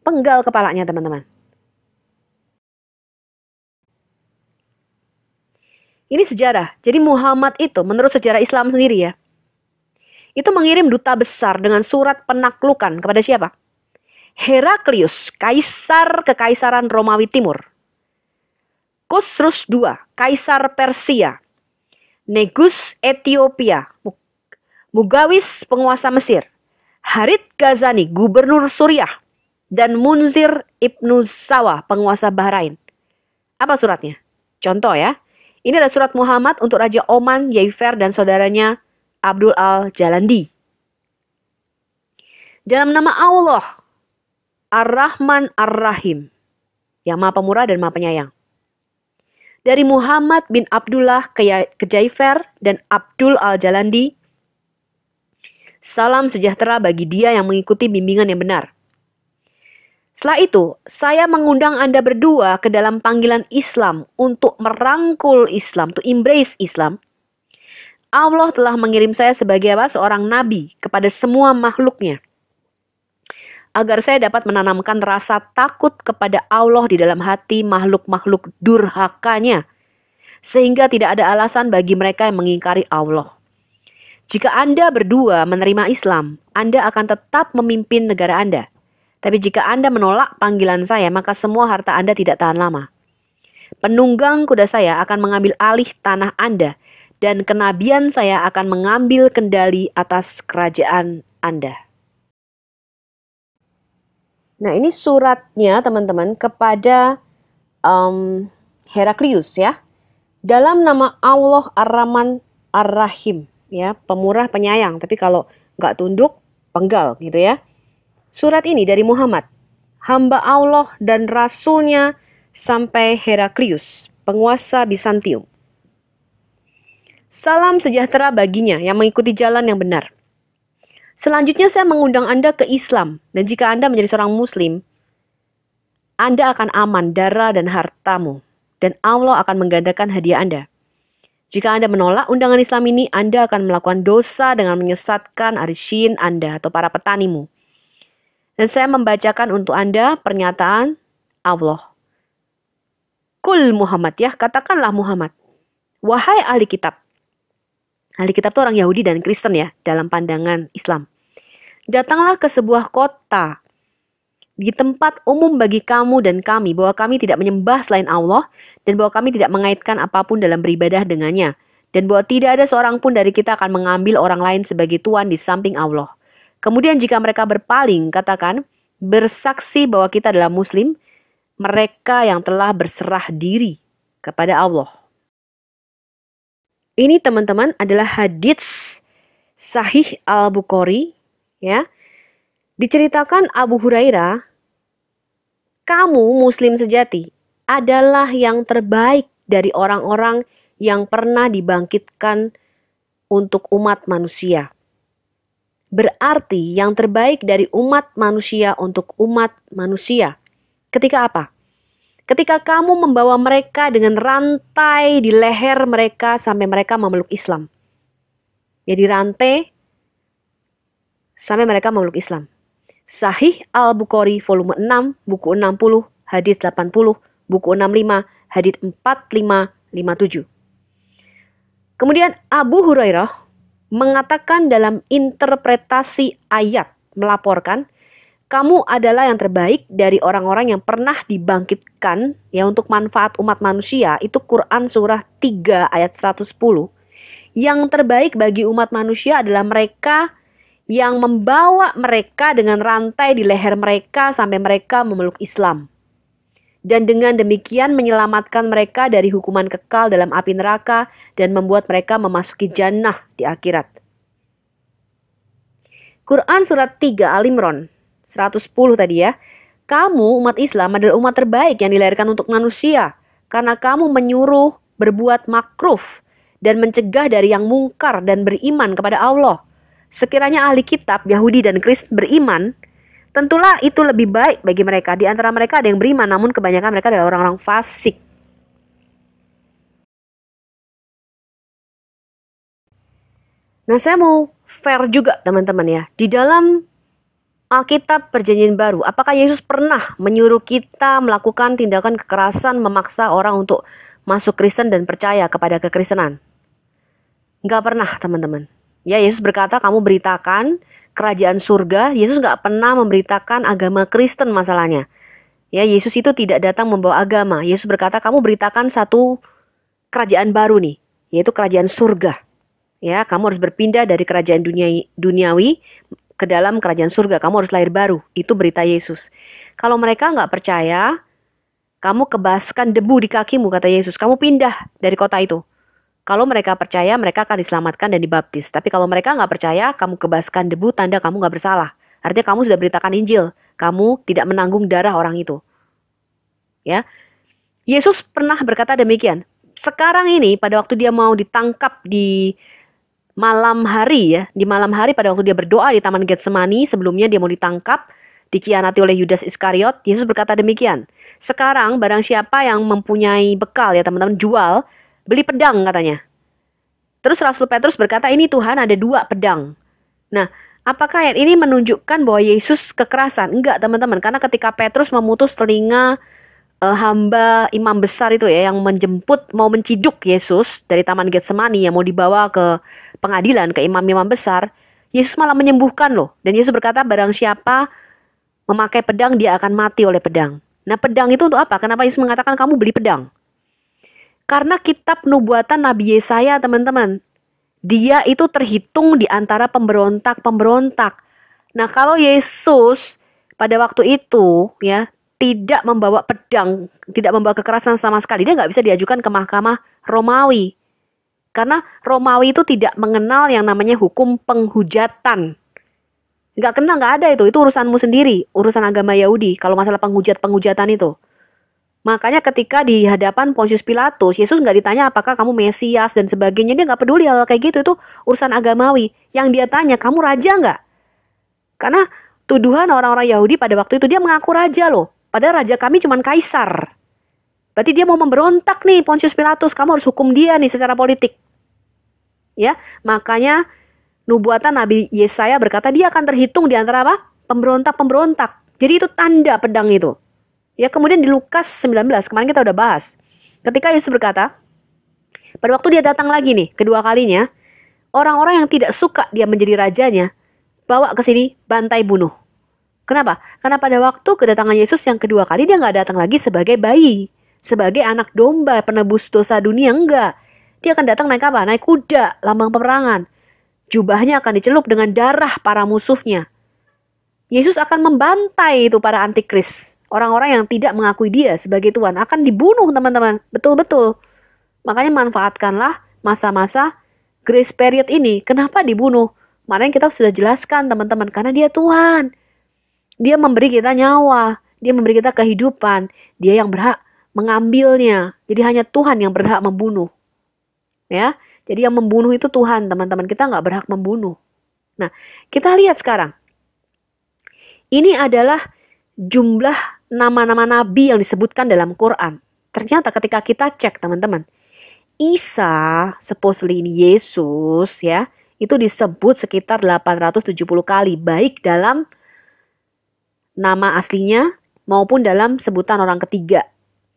penggal kepalanya teman-teman ini sejarah jadi Muhammad itu menurut sejarah Islam sendiri ya itu mengirim duta besar dengan surat penaklukan kepada siapa? Heraklius, kaisar kekaisaran Romawi Timur. Kosrus II, kaisar Persia. Negus Ethiopia, Mugawis penguasa Mesir, Harit Ghazani gubernur Suriah, dan Munzir Ibnu Sawa penguasa Bahrain. Apa suratnya? Contoh ya. Ini adalah surat Muhammad untuk Raja Oman, Yaifer, dan saudaranya Abdul Al-Jalandi. Dalam nama Allah, Ar-Rahman Ar-Rahim, yang maha pemurah dan maha penyayang dari Muhammad bin Abdullah ya-, ke Jaifer dan Abdul Al-Jalandi. Salam sejahtera bagi dia yang mengikuti bimbingan yang benar. Setelah itu, saya mengundang Anda berdua ke dalam panggilan Islam untuk merangkul Islam, to embrace Islam. Allah telah mengirim saya sebagai apa? Seorang nabi kepada semua makhluknya agar saya dapat menanamkan rasa takut kepada Allah di dalam hati makhluk-makhluk durhakanya, sehingga tidak ada alasan bagi mereka yang mengingkari Allah. Jika Anda berdua menerima Islam, Anda akan tetap memimpin negara Anda. Tapi jika Anda menolak panggilan saya, maka semua harta Anda tidak tahan lama. Penunggang kuda saya akan mengambil alih tanah Anda, dan kenabian saya akan mengambil kendali atas kerajaan Anda. Nah, ini suratnya teman-teman kepada um, Heraklius ya. Dalam nama Allah Ar-Rahman Ar-Rahim ya, pemurah penyayang. Tapi kalau nggak tunduk, penggal gitu ya. Surat ini dari Muhammad, hamba Allah dan rasulnya sampai Heraklius, penguasa Bizantium. Salam sejahtera baginya yang mengikuti jalan yang benar Selanjutnya saya mengundang Anda ke Islam dan jika Anda menjadi seorang muslim, Anda akan aman darah dan hartamu dan Allah akan menggandakan hadiah Anda. Jika Anda menolak undangan Islam ini, Anda akan melakukan dosa dengan menyesatkan arisin Anda atau para petanimu. Dan saya membacakan untuk Anda pernyataan Allah. Kul Muhammad ya, katakanlah Muhammad. Wahai ahli kitab, Ahli kitab itu orang Yahudi dan Kristen ya dalam pandangan Islam. Datanglah ke sebuah kota di tempat umum bagi kamu dan kami bahwa kami tidak menyembah selain Allah dan bahwa kami tidak mengaitkan apapun dalam beribadah dengannya dan bahwa tidak ada seorang pun dari kita akan mengambil orang lain sebagai tuan di samping Allah. Kemudian jika mereka berpaling, katakan, bersaksi bahwa kita adalah muslim, mereka yang telah berserah diri kepada Allah ini teman-teman adalah hadits Sahih Al-Bukhari ya. Diceritakan Abu Hurairah, kamu muslim sejati adalah yang terbaik dari orang-orang yang pernah dibangkitkan untuk umat manusia. Berarti yang terbaik dari umat manusia untuk umat manusia. Ketika apa? Ketika kamu membawa mereka dengan rantai di leher mereka sampai mereka memeluk Islam. Jadi rantai sampai mereka memeluk Islam. Sahih Al-Bukhari volume 6, buku 60, hadis 80, buku 65, hadis 4557. Kemudian Abu Hurairah mengatakan dalam interpretasi ayat melaporkan kamu adalah yang terbaik dari orang-orang yang pernah dibangkitkan ya untuk manfaat umat manusia. Itu Quran surah 3 ayat 110. Yang terbaik bagi umat manusia adalah mereka yang membawa mereka dengan rantai di leher mereka sampai mereka memeluk Islam. Dan dengan demikian menyelamatkan mereka dari hukuman kekal dalam api neraka dan membuat mereka memasuki jannah di akhirat. Quran Surat 3 Al Imran 110 tadi ya. Kamu umat Islam adalah umat terbaik yang dilahirkan untuk manusia karena kamu menyuruh berbuat makruf dan mencegah dari yang mungkar dan beriman kepada Allah. Sekiranya ahli kitab Yahudi dan Kristen beriman, tentulah itu lebih baik bagi mereka. Di antara mereka ada yang beriman, namun kebanyakan mereka adalah orang-orang fasik. Nah, saya mau fair juga teman-teman ya. Di dalam Alkitab Perjanjian Baru, apakah Yesus pernah menyuruh kita melakukan tindakan kekerasan memaksa orang untuk masuk Kristen dan percaya kepada kekristenan? Enggak pernah, teman-teman. Ya, Yesus berkata, kamu beritakan kerajaan surga. Yesus enggak pernah memberitakan agama Kristen masalahnya. Ya, Yesus itu tidak datang membawa agama. Yesus berkata, kamu beritakan satu kerajaan baru nih, yaitu kerajaan surga. Ya, kamu harus berpindah dari kerajaan dunia, duniawi ke dalam kerajaan surga, kamu harus lahir baru. Itu berita Yesus. Kalau mereka nggak percaya, kamu kebaskan debu di kakimu, kata Yesus. Kamu pindah dari kota itu. Kalau mereka percaya, mereka akan diselamatkan dan dibaptis. Tapi kalau mereka nggak percaya, kamu kebaskan debu, tanda kamu nggak bersalah. Artinya kamu sudah beritakan Injil. Kamu tidak menanggung darah orang itu. Ya, Yesus pernah berkata demikian. Sekarang ini pada waktu dia mau ditangkap di malam hari ya, di malam hari pada waktu dia berdoa di Taman Getsemani sebelumnya dia mau ditangkap, dikianati oleh Yudas Iskariot, Yesus berkata demikian. Sekarang barang siapa yang mempunyai bekal ya teman-teman jual, beli pedang katanya. Terus Rasul Petrus berkata ini Tuhan ada dua pedang. Nah apakah ayat ini menunjukkan bahwa Yesus kekerasan? Enggak teman-teman, karena ketika Petrus memutus telinga Eh, hamba imam besar itu ya yang menjemput mau menciduk Yesus dari taman Getsemani yang mau dibawa ke pengadilan ke imam-imam besar, Yesus malah menyembuhkan loh. Dan Yesus berkata barang siapa memakai pedang dia akan mati oleh pedang. Nah, pedang itu untuk apa? Kenapa Yesus mengatakan kamu beli pedang? Karena kitab nubuatan Nabi Yesaya, teman-teman, dia itu terhitung di antara pemberontak-pemberontak. Nah, kalau Yesus pada waktu itu ya tidak membawa pedang, tidak membawa kekerasan sama sekali. Dia nggak bisa diajukan ke mahkamah Romawi. Karena Romawi itu tidak mengenal yang namanya hukum penghujatan. Nggak kenal, nggak ada itu. Itu urusanmu sendiri, urusan agama Yahudi. Kalau masalah penghujat-penghujatan itu. Makanya ketika di hadapan Pontius Pilatus, Yesus nggak ditanya apakah kamu Mesias dan sebagainya. Dia nggak peduli hal, hal kayak gitu. Itu urusan agamawi. Yang dia tanya, kamu raja nggak? Karena tuduhan orang-orang Yahudi pada waktu itu dia mengaku raja loh Padahal raja kami cuma kaisar. Berarti dia mau memberontak nih Pontius Pilatus, kamu harus hukum dia nih secara politik. Ya, makanya nubuatan Nabi Yesaya berkata dia akan terhitung di antara apa? Pemberontak-pemberontak. Jadi itu tanda pedang itu. Ya, kemudian di Lukas 19, kemarin kita udah bahas. Ketika Yesus berkata, pada waktu dia datang lagi nih, kedua kalinya, orang-orang yang tidak suka dia menjadi rajanya, bawa ke sini, bantai bunuh. Kenapa? Karena pada waktu kedatangan Yesus yang kedua kali dia nggak datang lagi sebagai bayi, sebagai anak domba penebus dosa dunia enggak. Dia akan datang naik apa? Naik kuda, lambang peperangan. Jubahnya akan dicelup dengan darah para musuhnya. Yesus akan membantai itu para antikris. Orang-orang yang tidak mengakui dia sebagai Tuhan akan dibunuh teman-teman. Betul-betul. Makanya manfaatkanlah masa-masa grace period ini. Kenapa dibunuh? Mana yang kita sudah jelaskan teman-teman. Karena dia Tuhan dia memberi kita nyawa, dia memberi kita kehidupan, dia yang berhak mengambilnya. Jadi hanya Tuhan yang berhak membunuh. Ya, jadi yang membunuh itu Tuhan, teman-teman. Kita nggak berhak membunuh. Nah, kita lihat sekarang. Ini adalah jumlah nama-nama nabi yang disebutkan dalam Quran. Ternyata ketika kita cek, teman-teman, Isa, supposedly ini Yesus, ya, itu disebut sekitar 870 kali, baik dalam nama aslinya maupun dalam sebutan orang ketiga.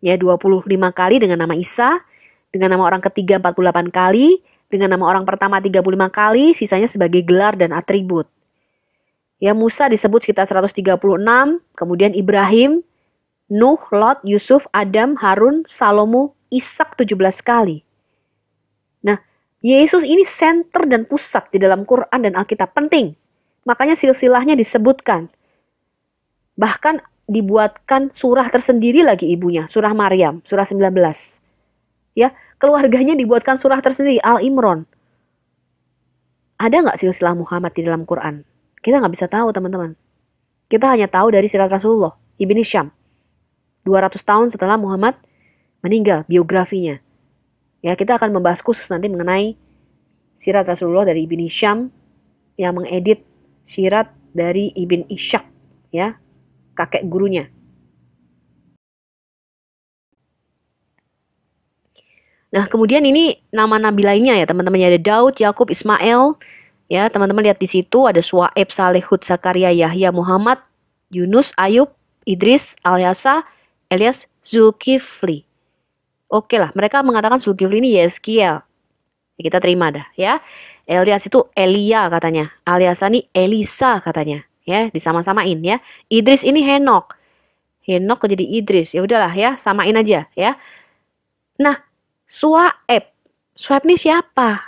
Ya, 25 kali dengan nama Isa, dengan nama orang ketiga 48 kali, dengan nama orang pertama 35 kali, sisanya sebagai gelar dan atribut. Ya, Musa disebut sekitar 136, kemudian Ibrahim, Nuh, Lot, Yusuf, Adam, Harun, Salomo, Ishak 17 kali. Nah, Yesus ini center dan pusat di dalam Quran dan Alkitab penting. Makanya silsilahnya disebutkan. Bahkan dibuatkan surah tersendiri lagi ibunya, surah Maryam, surah 19. Ya, keluarganya dibuatkan surah tersendiri, Al Imron. Ada nggak silsilah Muhammad di dalam Quran? Kita nggak bisa tahu teman-teman. Kita hanya tahu dari sirat Rasulullah, Ibn Syam. 200 tahun setelah Muhammad meninggal, biografinya. Ya, kita akan membahas khusus nanti mengenai sirat Rasulullah dari Ibn Syam yang mengedit sirat dari Ibn Ishak ya kakek gurunya. Nah, kemudian ini nama nabi lainnya ya, teman teman ada Daud, Yakub, Ismail. Ya, teman-teman lihat di situ ada Suaib, Saleh, Hud, Zakaria, Yahya, Muhammad, Yunus, Ayub, Idris, Alyasa, Elias, Zulkifli. Oke lah, mereka mengatakan Zulkifli ini Yeskiel. Ya, kita terima dah ya. Elias itu Elia katanya. Alyasa ini Elisa katanya ya disama-samain ya Idris ini Henok Henok jadi Idris ya udahlah ya samain aja ya nah Suaib Suaib ini siapa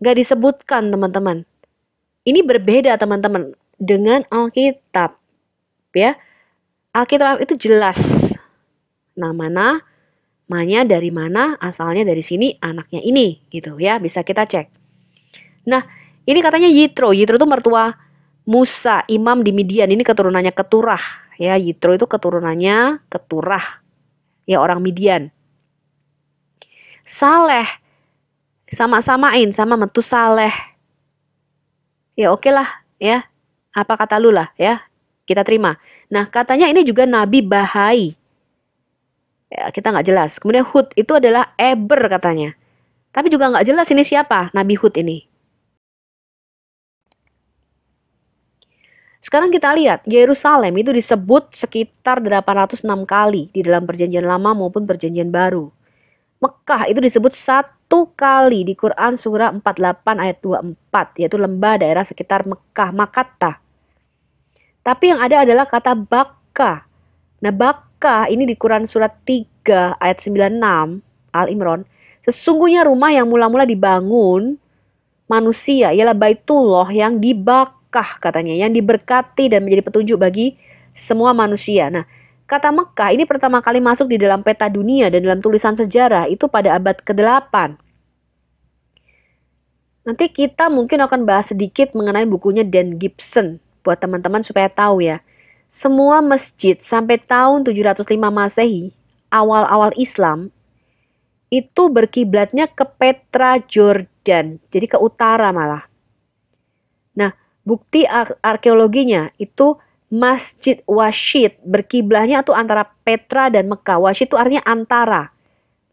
Gak disebutkan teman-teman ini berbeda teman-teman dengan Alkitab ya Alkitab itu jelas nama mana namanya dari mana asalnya dari sini anaknya ini gitu ya bisa kita cek nah ini katanya Yitro Yitro itu mertua Musa imam di Midian ini keturunannya Keturah ya Yitro itu keturunannya Keturah ya orang Midian Saleh sama-samain sama metu Saleh ya oke okay lah ya apa kata lu lah ya kita terima nah katanya ini juga Nabi Bahai ya, kita nggak jelas kemudian Hud itu adalah Eber katanya tapi juga nggak jelas ini siapa Nabi Hud ini Sekarang kita lihat, Yerusalem itu disebut sekitar 806 kali di dalam perjanjian lama maupun perjanjian baru. Mekah itu disebut satu kali di Quran surah 48 ayat 24, yaitu lembah daerah sekitar Mekah, Makata. Tapi yang ada adalah kata Bakka. Nah Bakka ini di Quran surat 3 ayat 96 Al imran Sesungguhnya rumah yang mula-mula dibangun manusia ialah Baitullah yang dibakar Mekah katanya yang diberkati dan menjadi petunjuk bagi semua manusia. Nah, kata Mekah ini pertama kali masuk di dalam peta dunia dan dalam tulisan sejarah itu pada abad ke-8. Nanti kita mungkin akan bahas sedikit mengenai bukunya Dan Gibson buat teman-teman supaya tahu ya. Semua masjid sampai tahun 705 Masehi, awal-awal Islam, itu berkiblatnya ke Petra Jordan, jadi ke utara malah. Nah, Bukti ar arkeologinya itu Masjid Washid berkiblahnya itu antara Petra dan Mekah. Washid itu artinya antara.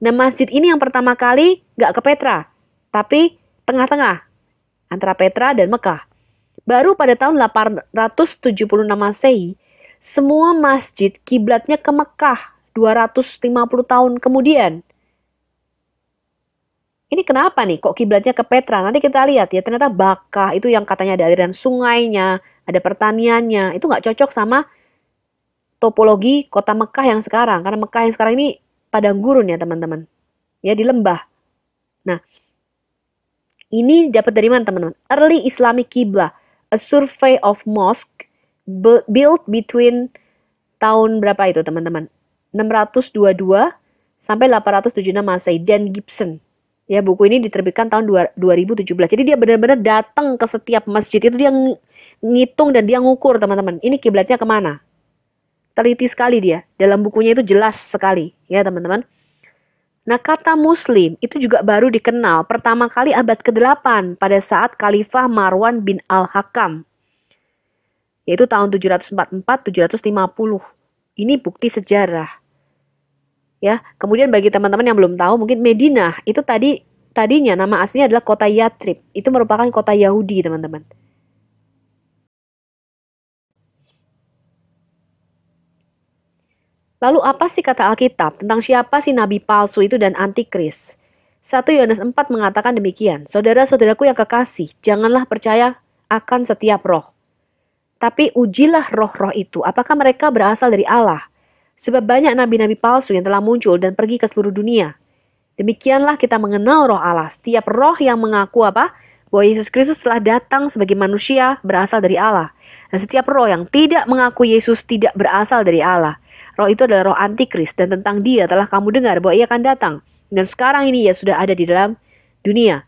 Nah masjid ini yang pertama kali gak ke Petra, tapi tengah-tengah antara Petra dan Mekah. Baru pada tahun 876 Masehi, semua masjid kiblatnya ke Mekah 250 tahun kemudian ini kenapa nih kok kiblatnya ke Petra? Nanti kita lihat ya, ternyata Bakah itu yang katanya ada aliran sungainya, ada pertaniannya, itu nggak cocok sama topologi kota Mekah yang sekarang. Karena Mekah yang sekarang ini padang gurun ya teman-teman. Ya di lembah. Nah, ini dapat dari mana teman-teman? Early Islamic Qibla, a survey of mosque built between tahun berapa itu teman-teman? 622 sampai 876 Masehi dan Gibson Ya, buku ini diterbitkan tahun 2017. Jadi dia benar-benar datang ke setiap masjid itu dia ngitung dan dia ngukur, teman-teman. Ini kiblatnya kemana? Teliti sekali dia. Dalam bukunya itu jelas sekali, ya, teman-teman. Nah, kata muslim itu juga baru dikenal pertama kali abad ke-8 pada saat Khalifah Marwan bin Al-Hakam yaitu tahun 744-750. Ini bukti sejarah ya. Kemudian bagi teman-teman yang belum tahu mungkin Medina itu tadi tadinya nama aslinya adalah kota Yatrib. Itu merupakan kota Yahudi, teman-teman. Lalu apa sih kata Alkitab tentang siapa sih nabi palsu itu dan antikris? 1 Yohanes 4 mengatakan demikian, Saudara-saudaraku yang kekasih, janganlah percaya akan setiap roh. Tapi ujilah roh-roh itu, apakah mereka berasal dari Allah? Sebab banyak nabi-nabi palsu yang telah muncul dan pergi ke seluruh dunia. Demikianlah kita mengenal roh Allah. Setiap roh yang mengaku apa? Bahwa Yesus Kristus telah datang sebagai manusia berasal dari Allah. Dan setiap roh yang tidak mengaku Yesus tidak berasal dari Allah. Roh itu adalah roh antikris dan tentang dia telah kamu dengar bahwa ia akan datang. Dan sekarang ini ia sudah ada di dalam dunia.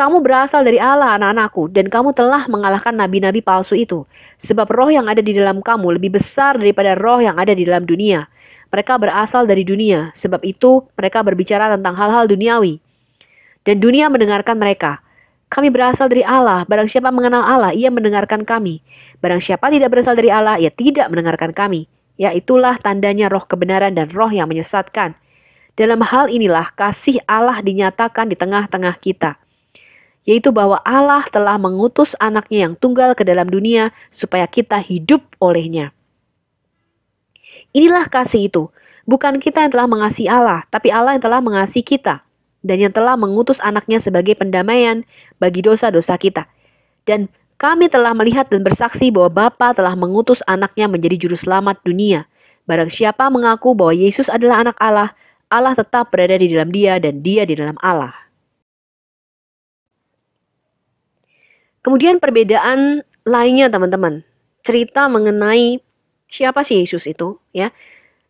Kamu berasal dari Allah anak-anakku dan kamu telah mengalahkan nabi-nabi palsu itu. Sebab roh yang ada di dalam kamu lebih besar daripada roh yang ada di dalam dunia. Mereka berasal dari dunia, sebab itu mereka berbicara tentang hal-hal duniawi. Dan dunia mendengarkan mereka. Kami berasal dari Allah, barang siapa mengenal Allah, ia mendengarkan kami. Barang siapa tidak berasal dari Allah, ia tidak mendengarkan kami. Ya itulah tandanya roh kebenaran dan roh yang menyesatkan. Dalam hal inilah kasih Allah dinyatakan di tengah-tengah kita yaitu bahwa Allah telah mengutus anaknya yang tunggal ke dalam dunia supaya kita hidup olehnya. Inilah kasih itu, bukan kita yang telah mengasihi Allah, tapi Allah yang telah mengasihi kita dan yang telah mengutus anaknya sebagai pendamaian bagi dosa-dosa kita. Dan kami telah melihat dan bersaksi bahwa Bapa telah mengutus anaknya menjadi juru selamat dunia. Barang siapa mengaku bahwa Yesus adalah anak Allah, Allah tetap berada di dalam dia dan dia di dalam Allah. Kemudian perbedaan lainnya teman-teman, cerita mengenai siapa sih Yesus itu ya.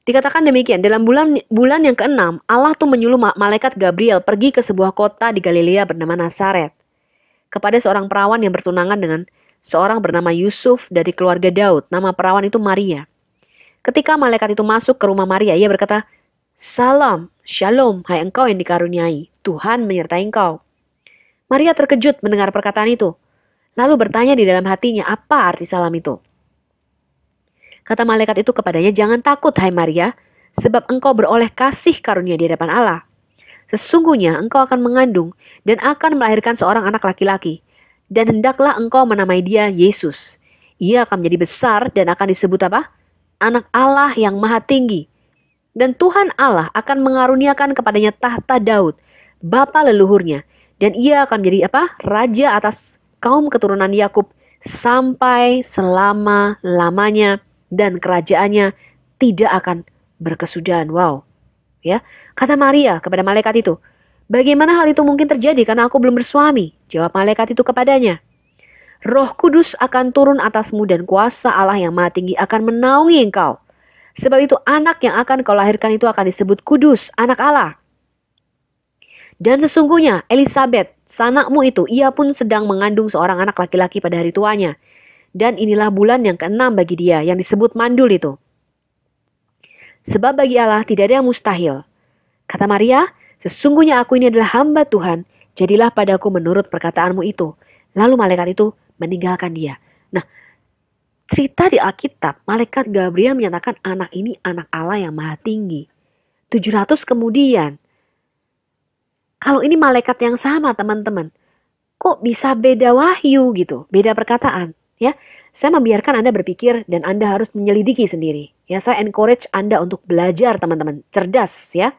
Dikatakan demikian, dalam bulan bulan yang keenam, Allah tuh menyuruh malaikat Gabriel pergi ke sebuah kota di Galilea bernama Nazaret kepada seorang perawan yang bertunangan dengan seorang bernama Yusuf dari keluarga Daud. Nama perawan itu Maria. Ketika malaikat itu masuk ke rumah Maria, ia berkata, Salam, shalom, hai engkau yang dikaruniai, Tuhan menyertai engkau. Maria terkejut mendengar perkataan itu lalu bertanya di dalam hatinya apa arti salam itu. Kata malaikat itu kepadanya, "Jangan takut, hai Maria, sebab engkau beroleh kasih karunia di hadapan Allah. Sesungguhnya engkau akan mengandung dan akan melahirkan seorang anak laki-laki, dan hendaklah engkau menamai dia Yesus. Ia akan menjadi besar dan akan disebut apa? Anak Allah yang Maha Tinggi. Dan Tuhan Allah akan mengaruniakan kepadanya tahta Daud, bapa leluhurnya, dan ia akan menjadi apa? Raja atas kaum keturunan Yakub sampai selama-lamanya dan kerajaannya tidak akan berkesudahan. Wow. Ya. Kata Maria kepada malaikat itu, "Bagaimana hal itu mungkin terjadi karena aku belum bersuami?" Jawab malaikat itu kepadanya, Roh Kudus akan turun atasmu dan kuasa Allah yang Maha Tinggi akan menaungi engkau. Sebab itu anak yang akan kau lahirkan itu akan disebut kudus, anak Allah. Dan sesungguhnya Elizabeth, sanakmu itu, ia pun sedang mengandung seorang anak laki-laki pada hari tuanya. Dan inilah bulan yang keenam bagi dia, yang disebut mandul itu. Sebab bagi Allah tidak ada yang mustahil. Kata Maria, sesungguhnya aku ini adalah hamba Tuhan, jadilah padaku menurut perkataanmu itu. Lalu malaikat itu meninggalkan dia. Nah, cerita di Alkitab, malaikat Gabriel menyatakan anak ini anak Allah yang maha tinggi. 700 kemudian, kalau ini malaikat yang sama teman-teman, kok bisa beda wahyu gitu, beda perkataan ya. Saya membiarkan Anda berpikir dan Anda harus menyelidiki sendiri. Ya, saya encourage Anda untuk belajar teman-teman, cerdas ya.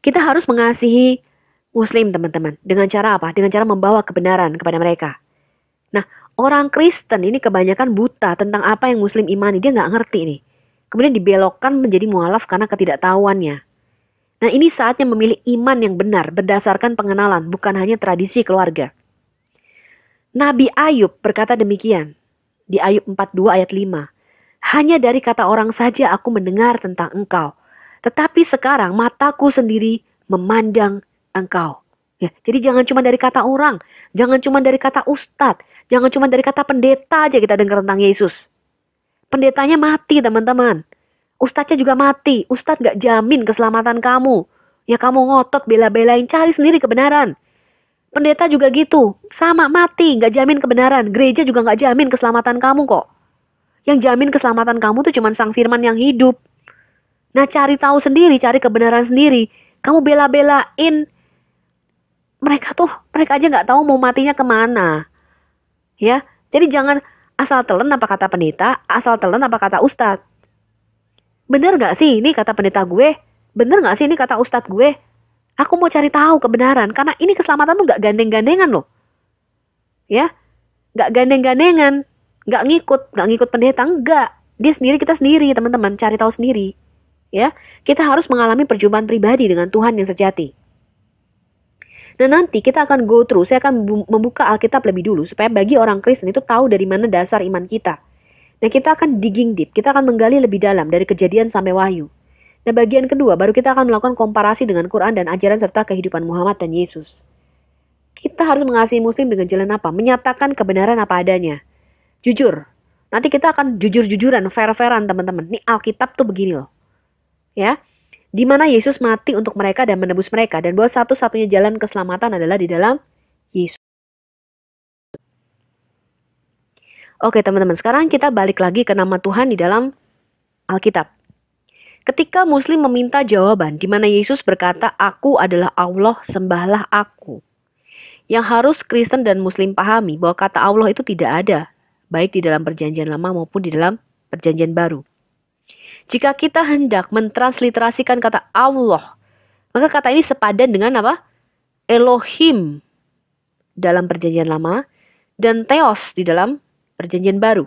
Kita harus mengasihi muslim teman-teman dengan cara apa? Dengan cara membawa kebenaran kepada mereka. Nah, orang Kristen ini kebanyakan buta tentang apa yang muslim imani, dia nggak ngerti nih kemudian dibelokkan menjadi mualaf karena ketidaktahuannya. Nah ini saatnya memilih iman yang benar berdasarkan pengenalan, bukan hanya tradisi keluarga. Nabi Ayub berkata demikian di Ayub 42 ayat 5. Hanya dari kata orang saja aku mendengar tentang engkau. Tetapi sekarang mataku sendiri memandang engkau. Ya, jadi jangan cuma dari kata orang, jangan cuma dari kata ustadz, jangan cuma dari kata pendeta aja kita dengar tentang Yesus pendetanya mati teman-teman. Ustadznya juga mati. Ustadz gak jamin keselamatan kamu. Ya kamu ngotot bela-belain cari sendiri kebenaran. Pendeta juga gitu, sama mati, gak jamin kebenaran. Gereja juga gak jamin keselamatan kamu kok. Yang jamin keselamatan kamu tuh cuman sang firman yang hidup. Nah cari tahu sendiri, cari kebenaran sendiri. Kamu bela-belain mereka tuh mereka aja gak tahu mau matinya kemana ya jadi jangan Asal telan apa kata pendeta, asal telan apa kata ustad. Bener gak sih ini kata pendeta gue? Bener gak sih ini kata ustad gue? Aku mau cari tahu kebenaran karena ini keselamatan tuh gak gandeng-gandengan loh. Ya, gak gandeng-gandengan, gak ngikut, gak ngikut pendeta, enggak. Dia sendiri kita sendiri teman-teman, cari tahu sendiri. Ya, kita harus mengalami perjumpaan pribadi dengan Tuhan yang sejati. Nah nanti kita akan go through, saya akan membuka Alkitab lebih dulu supaya bagi orang Kristen itu tahu dari mana dasar iman kita. Nah kita akan digging deep, kita akan menggali lebih dalam dari kejadian sampai wahyu. Nah bagian kedua baru kita akan melakukan komparasi dengan Quran dan ajaran serta kehidupan Muhammad dan Yesus. Kita harus mengasihi muslim dengan jalan apa? Menyatakan kebenaran apa adanya. Jujur. Nanti kita akan jujur-jujuran, fair-fairan teman-teman. Nih Alkitab tuh begini loh. Ya, di mana Yesus mati untuk mereka dan menebus mereka dan bahwa satu-satunya jalan keselamatan adalah di dalam Yesus. Oke teman-teman, sekarang kita balik lagi ke nama Tuhan di dalam Alkitab. Ketika Muslim meminta jawaban di mana Yesus berkata, Aku adalah Allah, sembahlah aku. Yang harus Kristen dan Muslim pahami bahwa kata Allah itu tidak ada, baik di dalam perjanjian lama maupun di dalam perjanjian baru. Jika kita hendak mentransliterasikan kata Allah, maka kata ini sepadan dengan apa? Elohim dalam perjanjian lama dan Theos di dalam perjanjian baru.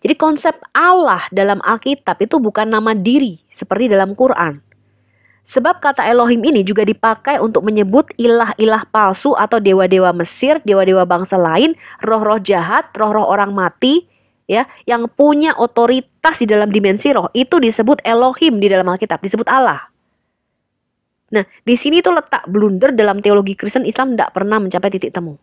Jadi konsep Allah dalam Alkitab itu bukan nama diri seperti dalam Quran. Sebab kata Elohim ini juga dipakai untuk menyebut ilah-ilah palsu atau dewa-dewa Mesir, dewa-dewa bangsa lain, roh-roh jahat, roh-roh orang mati, ya yang punya otoritas di dalam dimensi roh itu disebut Elohim di dalam Alkitab disebut Allah nah di sini tuh letak blunder dalam teologi Kristen Islam tidak pernah mencapai titik temu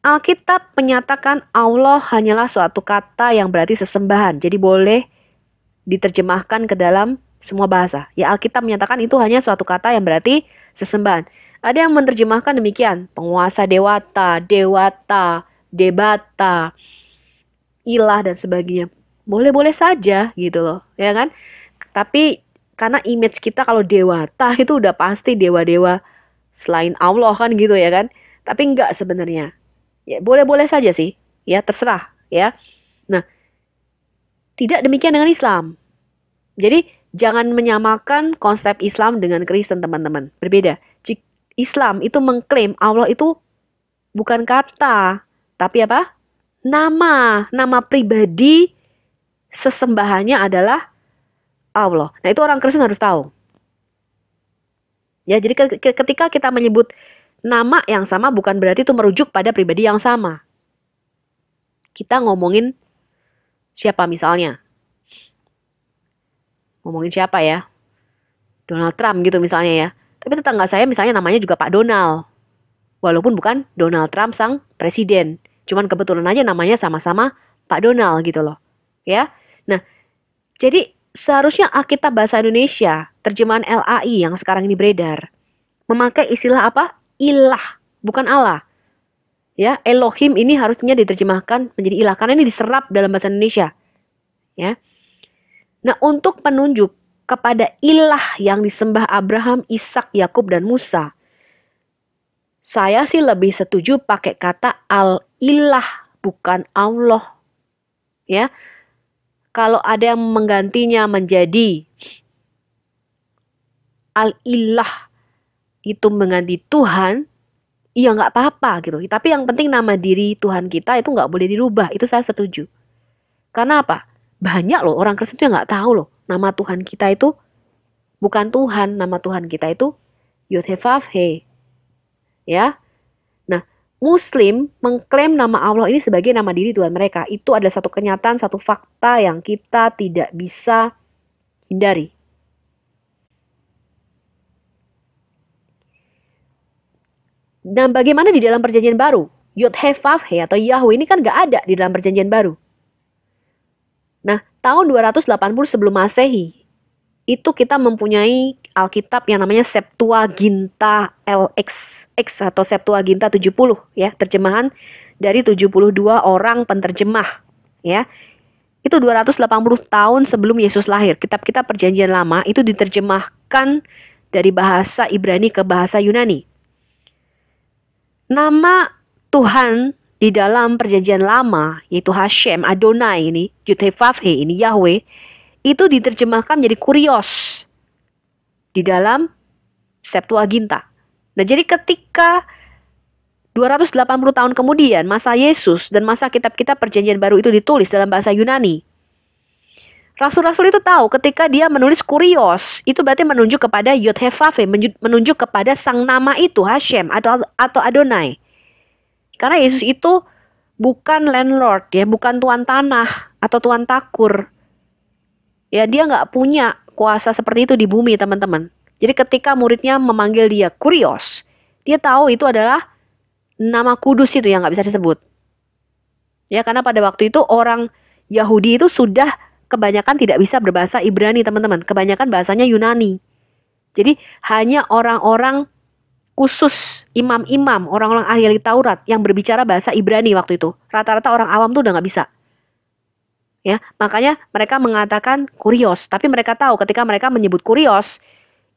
Alkitab menyatakan Allah hanyalah suatu kata yang berarti sesembahan. Jadi boleh diterjemahkan ke dalam semua bahasa. Ya Alkitab menyatakan itu hanya suatu kata yang berarti sesembahan. Ada yang menerjemahkan demikian, penguasa dewata, dewata, debata, ilah dan sebagainya. Boleh-boleh saja gitu loh, ya kan? Tapi karena image kita kalau dewata itu udah pasti dewa-dewa selain Allah kan gitu ya kan. Tapi enggak sebenarnya. Ya boleh-boleh saja sih, ya terserah ya. Nah, tidak demikian dengan Islam. Jadi jangan menyamakan konsep Islam dengan Kristen teman-teman. Berbeda. Islam itu mengklaim Allah itu bukan kata, tapi apa? nama, nama pribadi sesembahannya adalah Allah. Nah, itu orang Kristen harus tahu. Ya, jadi ketika kita menyebut nama yang sama bukan berarti itu merujuk pada pribadi yang sama. Kita ngomongin siapa misalnya. Ngomongin siapa ya? Donald Trump gitu misalnya ya. Tapi tetangga saya misalnya namanya juga Pak Donald. Walaupun bukan Donald Trump sang presiden. Cuman kebetulan aja namanya sama-sama Pak Donald gitu loh. Ya. Nah, jadi seharusnya Alkitab bahasa Indonesia, terjemahan LAI yang sekarang ini beredar, memakai istilah apa? Ilah, bukan Allah. Ya, Elohim ini harusnya diterjemahkan menjadi ilah karena ini diserap dalam bahasa Indonesia. Ya. Nah, untuk penunjuk kepada ilah yang disembah Abraham, Ishak, Yakub dan Musa. Saya sih lebih setuju pakai kata al ilah bukan Allah. Ya. Kalau ada yang menggantinya menjadi al-ilah itu mengganti Tuhan, ya nggak apa-apa gitu. Tapi yang penting nama diri Tuhan kita itu nggak boleh dirubah. Itu saya setuju. Karena apa? Banyak loh orang Kristen itu yang nggak tahu loh nama Tuhan kita itu bukan Tuhan. Nama Tuhan kita itu Yod Ya, Muslim mengklaim nama Allah ini sebagai nama diri Tuhan mereka. Itu adalah satu kenyataan, satu fakta yang kita tidak bisa hindari. Dan bagaimana di dalam perjanjian baru? Yod Hefafhe atau Yahweh ini kan gak ada di dalam perjanjian baru. Nah, tahun 280 sebelum masehi, itu kita mempunyai Alkitab yang namanya Septuaginta LXX atau Septuaginta 70 ya, terjemahan dari 72 orang penterjemah ya. Itu 280 tahun sebelum Yesus lahir. Kitab-kitab Perjanjian Lama itu diterjemahkan dari bahasa Ibrani ke bahasa Yunani. Nama Tuhan di dalam perjanjian lama yaitu Hashem, Adonai ini, Yudhevavhe ini Yahweh itu diterjemahkan menjadi kurios di dalam Septuaginta. Nah, jadi ketika 280 tahun kemudian masa Yesus dan masa kitab-kitab perjanjian baru itu ditulis dalam bahasa Yunani. Rasul-rasul itu tahu ketika dia menulis kurios, itu berarti menunjuk kepada Yod menunjuk kepada sang nama itu Hashem atau, atau Adonai. Karena Yesus itu bukan landlord ya, bukan tuan tanah atau tuan takur. Ya dia nggak punya kuasa seperti itu di bumi, teman-teman. Jadi ketika muridnya memanggil dia kurios, dia tahu itu adalah nama kudus itu yang nggak bisa disebut. Ya, karena pada waktu itu orang Yahudi itu sudah kebanyakan tidak bisa berbahasa Ibrani, teman-teman. Kebanyakan bahasanya Yunani. Jadi hanya orang-orang khusus imam-imam, orang-orang ahli Taurat yang berbicara bahasa Ibrani waktu itu. Rata-rata orang awam tuh udah nggak bisa ya makanya mereka mengatakan kurios tapi mereka tahu ketika mereka menyebut kurios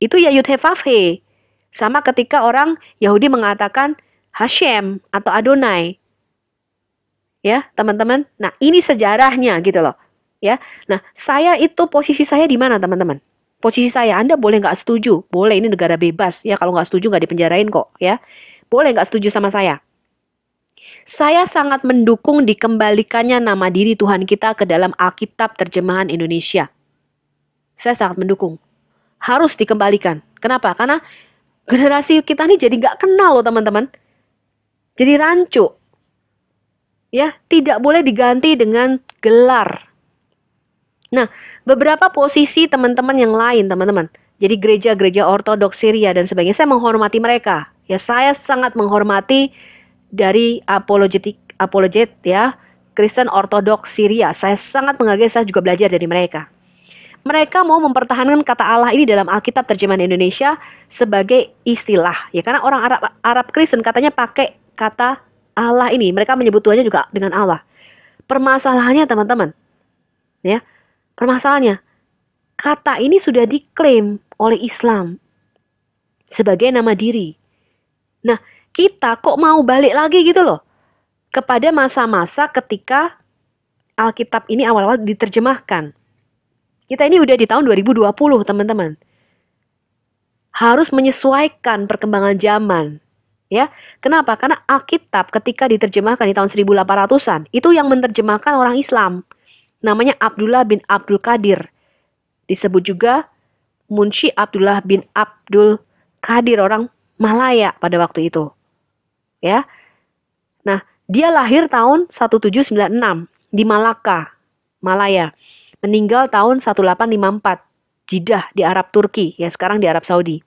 itu ya Yudhevavhe sama ketika orang Yahudi mengatakan Hashem atau Adonai ya teman-teman nah ini sejarahnya gitu loh ya nah saya itu posisi saya di mana teman-teman posisi saya Anda boleh nggak setuju boleh ini negara bebas ya kalau nggak setuju nggak dipenjarain kok ya boleh nggak setuju sama saya saya sangat mendukung dikembalikannya nama diri Tuhan kita ke dalam Alkitab terjemahan Indonesia. Saya sangat mendukung. Harus dikembalikan. Kenapa? Karena generasi kita ini jadi gak kenal loh teman-teman. Jadi rancu. Ya, tidak boleh diganti dengan gelar. Nah, beberapa posisi teman-teman yang lain, teman-teman. Jadi gereja-gereja ortodoks Syria dan sebagainya, saya menghormati mereka. Ya, saya sangat menghormati dari apologetik apologet ya Kristen Ortodoks Syria. Saya sangat mengagumi saya juga belajar dari mereka. Mereka mau mempertahankan kata Allah ini dalam Alkitab terjemahan Indonesia sebagai istilah ya karena orang Arab Arab Kristen katanya pakai kata Allah ini. Mereka menyebut Tuhannya juga dengan Allah. Permasalahannya teman-teman ya. Permasalahannya kata ini sudah diklaim oleh Islam sebagai nama diri. Nah, kita kok mau balik lagi gitu loh kepada masa-masa ketika Alkitab ini awal-awal diterjemahkan. Kita ini udah di tahun 2020, teman-teman. Harus menyesuaikan perkembangan zaman. Ya, kenapa? Karena Alkitab ketika diterjemahkan di tahun 1800-an, itu yang menerjemahkan orang Islam. Namanya Abdullah bin Abdul Qadir. Disebut juga Munshi Abdullah bin Abdul Qadir, orang Malaya pada waktu itu ya. Nah, dia lahir tahun 1796 di Malaka, Malaya. Meninggal tahun 1854 Jidah di Arab Turki, ya sekarang di Arab Saudi.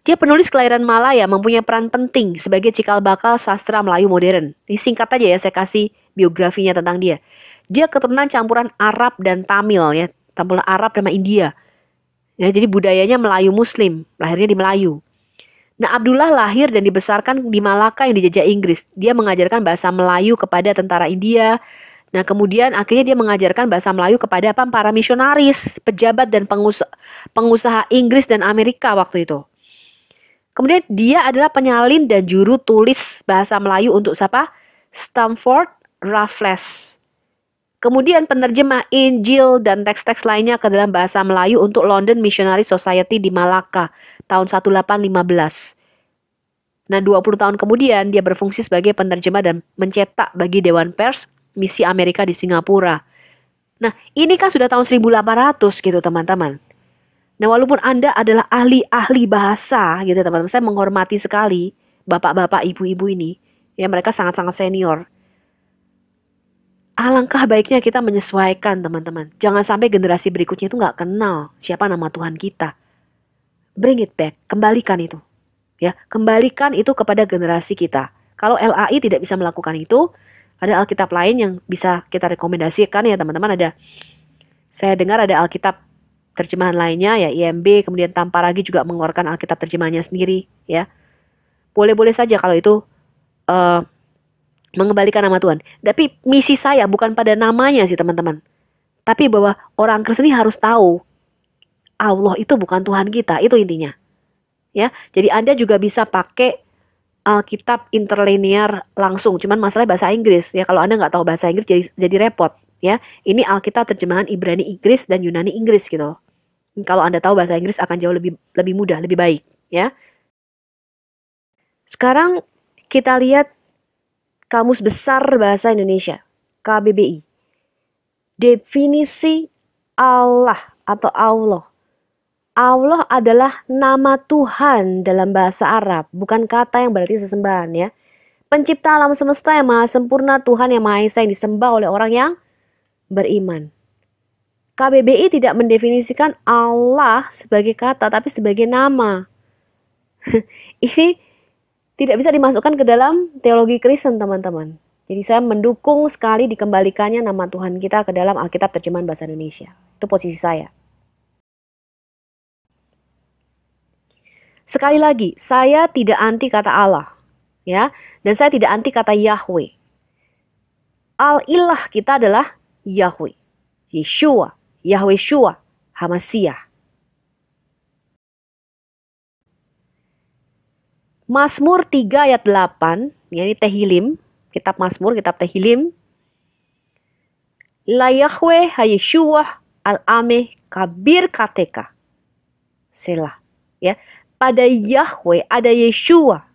Dia penulis kelahiran Malaya mempunyai peran penting sebagai cikal bakal sastra Melayu modern. Ini singkat aja ya saya kasih biografinya tentang dia. Dia keturunan campuran Arab dan Tamil ya, campuran Arab sama India. Ya, jadi budayanya Melayu Muslim, lahirnya di Melayu. Nah, Abdullah lahir dan dibesarkan di Malaka yang dijajah Inggris. Dia mengajarkan bahasa Melayu kepada tentara India. Nah, kemudian akhirnya dia mengajarkan bahasa Melayu kepada apa? Para misionaris, pejabat dan pengusaha, pengusaha Inggris dan Amerika waktu itu. Kemudian dia adalah penyalin dan juru tulis bahasa Melayu untuk siapa? Stamford Raffles. Kemudian penerjemah Injil dan teks-teks lainnya ke dalam bahasa Melayu untuk London Missionary Society di Malaka tahun 1815. Nah, 20 tahun kemudian dia berfungsi sebagai penerjemah dan mencetak bagi Dewan Pers misi Amerika di Singapura. Nah, ini kan sudah tahun 1800 gitu teman-teman. Nah, walaupun Anda adalah ahli-ahli bahasa gitu teman-teman, saya menghormati sekali bapak-bapak ibu-ibu ini. Ya, mereka sangat-sangat senior. Alangkah baiknya kita menyesuaikan teman-teman. Jangan sampai generasi berikutnya itu nggak kenal siapa nama Tuhan kita bring it back, kembalikan itu. Ya, kembalikan itu kepada generasi kita. Kalau LAI tidak bisa melakukan itu, ada Alkitab lain yang bisa kita rekomendasikan ya teman-teman ada saya dengar ada Alkitab terjemahan lainnya ya IMB kemudian tanpa lagi juga mengeluarkan Alkitab terjemahannya sendiri ya boleh-boleh saja kalau itu uh, mengembalikan nama Tuhan tapi misi saya bukan pada namanya sih teman-teman tapi bahwa orang Kristen ini harus tahu Allah itu bukan Tuhan kita, itu intinya. Ya, jadi Anda juga bisa pakai Alkitab uh, interlinear langsung, cuman masalah bahasa Inggris ya. Kalau Anda nggak tahu bahasa Inggris jadi jadi repot ya. Ini Alkitab terjemahan Ibrani Inggris dan Yunani Inggris gitu. Kalau Anda tahu bahasa Inggris akan jauh lebih lebih mudah, lebih baik ya. Sekarang kita lihat Kamus Besar Bahasa Indonesia, KBBI. Definisi Allah atau Allah Allah adalah nama Tuhan dalam bahasa Arab, bukan kata yang berarti sesembahan ya. Pencipta alam semesta yang maha sempurna, Tuhan yang maha esa yang disembah oleh orang yang beriman. KBBI tidak mendefinisikan Allah sebagai kata, tapi sebagai nama. Ini tidak bisa dimasukkan ke dalam teologi Kristen, teman-teman. Jadi saya mendukung sekali dikembalikannya nama Tuhan kita ke dalam Alkitab terjemahan bahasa Indonesia. Itu posisi saya. Sekali lagi, saya tidak anti kata Allah, ya, dan saya tidak anti kata Yahweh. Al-Ilah kita adalah Yahweh, Yeshua, Yahweh Shua, Hamasiah. Masmur 3 ayat 8, ya, ini Tehilim, kitab Masmur kitab Tehilim. La Yahweh Yeshua al-Ameh kabir kateka. Selah. Ya pada Yahweh ada Yeshua.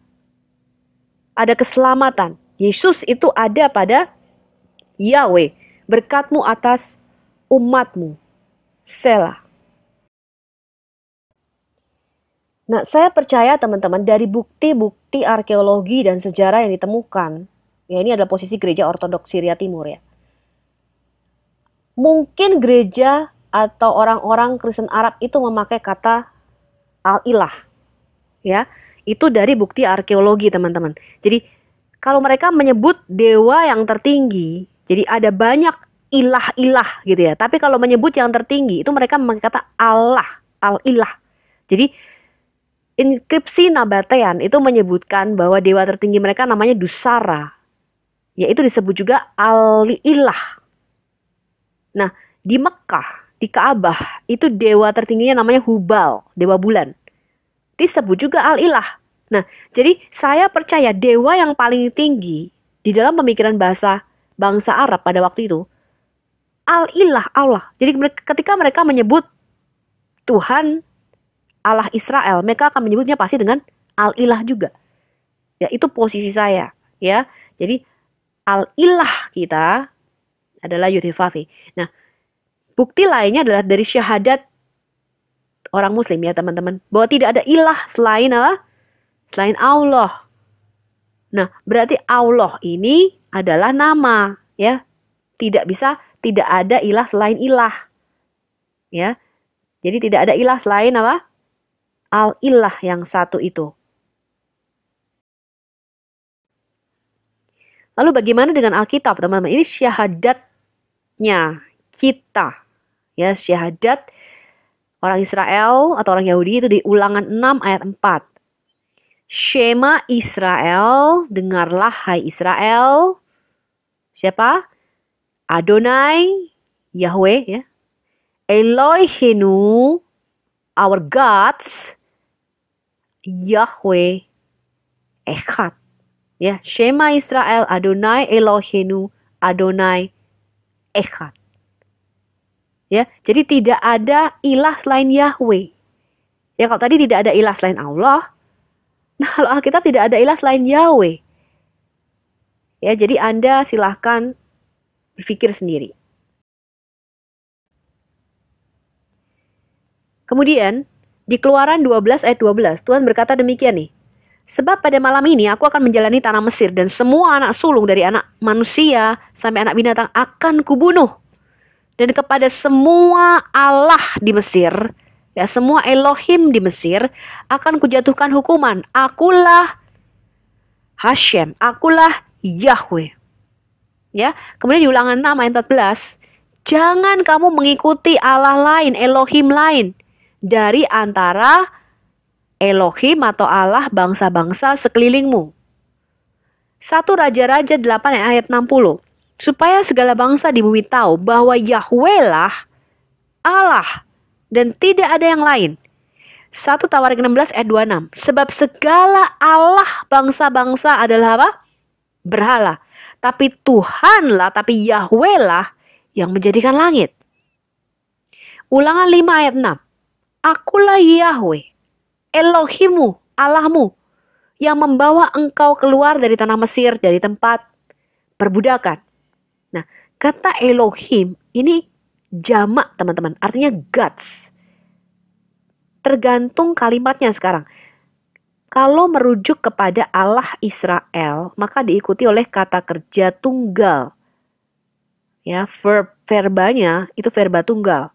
Ada keselamatan. Yesus itu ada pada Yahweh. Berkatmu atas umatmu. Selah. Nah, saya percaya teman-teman dari bukti-bukti arkeologi dan sejarah yang ditemukan, ya ini adalah posisi gereja ortodoks Syria Timur ya. Mungkin gereja atau orang-orang Kristen Arab itu memakai kata al-ilah ya itu dari bukti arkeologi teman-teman. Jadi kalau mereka menyebut dewa yang tertinggi, jadi ada banyak ilah-ilah gitu ya. Tapi kalau menyebut yang tertinggi itu mereka mengatakan Allah, al-ilah. Jadi inskripsi Nabatean itu menyebutkan bahwa dewa tertinggi mereka namanya Dusara. Yaitu disebut juga al-ilah. Nah, di Mekah, di Kaabah itu dewa tertingginya namanya Hubal, dewa bulan disebut juga al-ilah. Nah, jadi saya percaya dewa yang paling tinggi di dalam pemikiran bahasa bangsa Arab pada waktu itu al-ilah Allah. Jadi ketika mereka menyebut Tuhan Allah Israel, mereka akan menyebutnya pasti dengan al-ilah juga. Ya, itu posisi saya, ya. Jadi al-ilah kita adalah Yudhifafi. Nah, bukti lainnya adalah dari syahadat orang muslim ya teman-teman bahwa tidak ada ilah selain Allah selain Allah nah berarti Allah ini adalah nama ya tidak bisa tidak ada ilah selain ilah ya jadi tidak ada ilah selain apa al ilah yang satu itu Lalu bagaimana dengan Alkitab, teman-teman? Ini syahadatnya kita. Ya, syahadat orang Israel atau orang Yahudi itu di ulangan 6 ayat 4. Shema Israel, dengarlah hai Israel. Siapa? Adonai, Yahweh ya. Elohinu, our gods, Yahweh, Echad. Ya, Shema Israel, Adonai Elohinu, Adonai Echad. Ya, jadi tidak ada ilah selain Yahweh. Ya kalau tadi tidak ada ilah selain Allah, nah kalau Alkitab tidak ada ilah selain Yahweh. Ya, jadi Anda silahkan berpikir sendiri. Kemudian, di Keluaran 12 ayat 12, Tuhan berkata demikian nih. Sebab pada malam ini aku akan menjalani tanah Mesir dan semua anak sulung dari anak manusia sampai anak binatang akan kubunuh dan kepada semua Allah di Mesir, ya semua Elohim di Mesir akan kujatuhkan hukuman. Akulah Hashem, akulah Yahweh. Ya, kemudian di ulangan 6 ayat 14, jangan kamu mengikuti Allah lain, Elohim lain dari antara Elohim atau Allah bangsa-bangsa sekelilingmu. Satu Raja-Raja 8 ayat 60 supaya segala bangsa di bumi tahu bahwa Yahweh lah Allah dan tidak ada yang lain. 1 Tawarik 16 ayat 26. Sebab segala Allah bangsa-bangsa adalah apa? Berhala. Tapi Tuhanlah, tapi Yahweh lah yang menjadikan langit. Ulangan 5 ayat 6. Akulah Yahweh, Elohimu, Allahmu, yang membawa engkau keluar dari tanah Mesir, dari tempat perbudakan. Kata Elohim ini jamak teman-teman, artinya gods. Tergantung kalimatnya sekarang. Kalau merujuk kepada Allah Israel, maka diikuti oleh kata kerja tunggal. Ya, verb verbanya itu verba tunggal.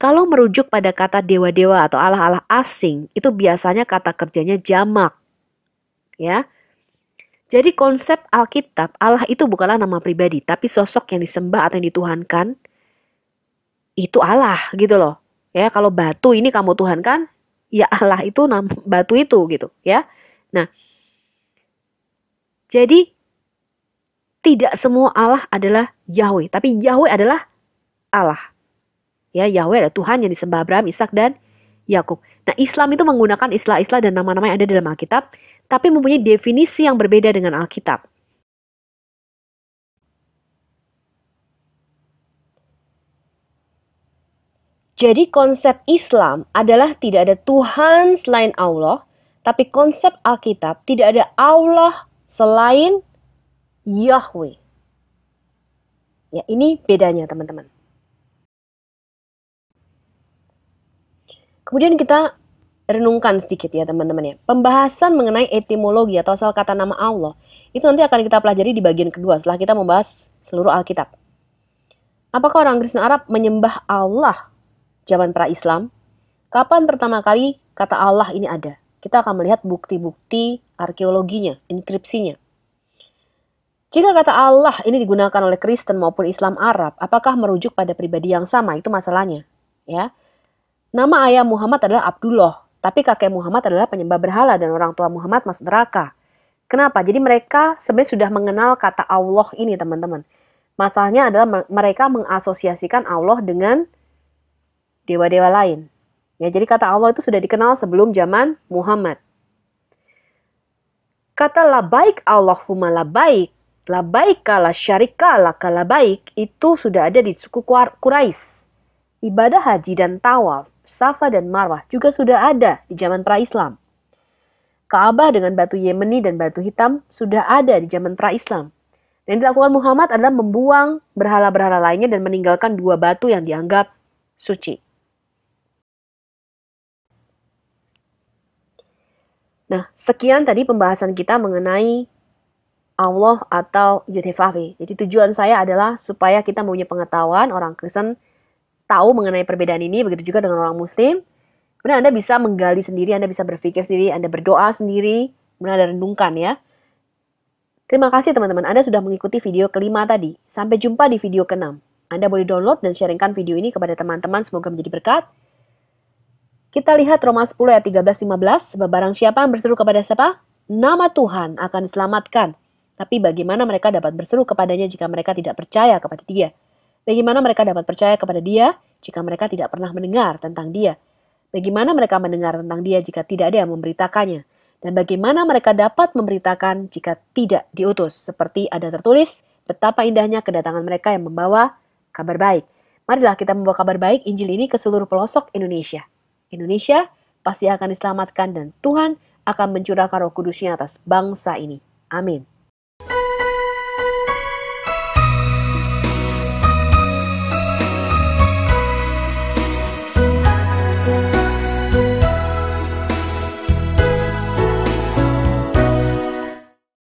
Kalau merujuk pada kata dewa-dewa atau allah-allah asing, itu biasanya kata kerjanya jamak. Ya. Jadi konsep Alkitab, Allah itu bukanlah nama pribadi, tapi sosok yang disembah atau yang dituhankan itu Allah gitu loh. Ya, kalau batu ini kamu tuhankan, ya Allah itu nama batu itu gitu, ya. Nah, jadi tidak semua Allah adalah Yahweh, tapi Yahweh adalah Allah. Ya, Yahweh adalah Tuhan yang disembah Abraham, Ishak dan Yakub. Nah, Islam itu menggunakan istilah-istilah dan nama-nama yang ada dalam Alkitab tapi mempunyai definisi yang berbeda dengan Alkitab. Jadi konsep Islam adalah tidak ada Tuhan selain Allah, tapi konsep Alkitab tidak ada Allah selain Yahweh. Ya, ini bedanya teman-teman. Kemudian kita renungkan sedikit ya teman-teman ya. Pembahasan mengenai etimologi atau asal kata nama Allah itu nanti akan kita pelajari di bagian kedua setelah kita membahas seluruh Alkitab. Apakah orang Kristen Arab menyembah Allah zaman pra-Islam? Kapan pertama kali kata Allah ini ada? Kita akan melihat bukti-bukti arkeologinya, inskripsinya. Jika kata Allah ini digunakan oleh Kristen maupun Islam Arab, apakah merujuk pada pribadi yang sama? Itu masalahnya, ya. Nama ayah Muhammad adalah Abdullah, tapi kakek Muhammad adalah penyembah berhala dan orang tua Muhammad masuk neraka. Kenapa? Jadi mereka sebenarnya sudah mengenal kata Allah ini teman-teman. Masalahnya adalah mereka mengasosiasikan Allah dengan dewa-dewa lain. Ya, jadi kata Allah itu sudah dikenal sebelum zaman Muhammad. Kata la baik Allahumma la baik la baik kala syarika la kala baik itu sudah ada di suku Quraisy. Ibadah haji dan tawaf Safa dan Marwah juga sudah ada di zaman pra-Islam. Kaabah dengan batu Yemeni dan batu hitam sudah ada di zaman pra-Islam. Dan yang dilakukan Muhammad adalah membuang berhala-berhala lainnya dan meninggalkan dua batu yang dianggap suci. Nah, sekian tadi pembahasan kita mengenai Allah atau Yudhefavi. Jadi tujuan saya adalah supaya kita mempunyai pengetahuan orang Kristen tahu mengenai perbedaan ini, begitu juga dengan orang muslim. Kemudian Anda bisa menggali sendiri, Anda bisa berpikir sendiri, Anda berdoa sendiri, kemudian Anda renungkan ya. Terima kasih teman-teman, Anda sudah mengikuti video kelima tadi. Sampai jumpa di video keenam. Anda boleh download dan sharingkan video ini kepada teman-teman, semoga menjadi berkat. Kita lihat Roma 10 ayat 13 15, sebab barang siapa yang berseru kepada siapa? Nama Tuhan akan diselamatkan. Tapi bagaimana mereka dapat berseru kepadanya jika mereka tidak percaya kepada Dia? Bagaimana mereka dapat percaya kepada dia jika mereka tidak pernah mendengar tentang dia? Bagaimana mereka mendengar tentang dia jika tidak ada yang memberitakannya? Dan bagaimana mereka dapat memberitakan jika tidak diutus? Seperti ada tertulis, betapa indahnya kedatangan mereka yang membawa kabar baik. Marilah kita membawa kabar baik Injil ini ke seluruh pelosok Indonesia. Indonesia pasti akan diselamatkan dan Tuhan akan mencurahkan roh kudusnya atas bangsa ini. Amin.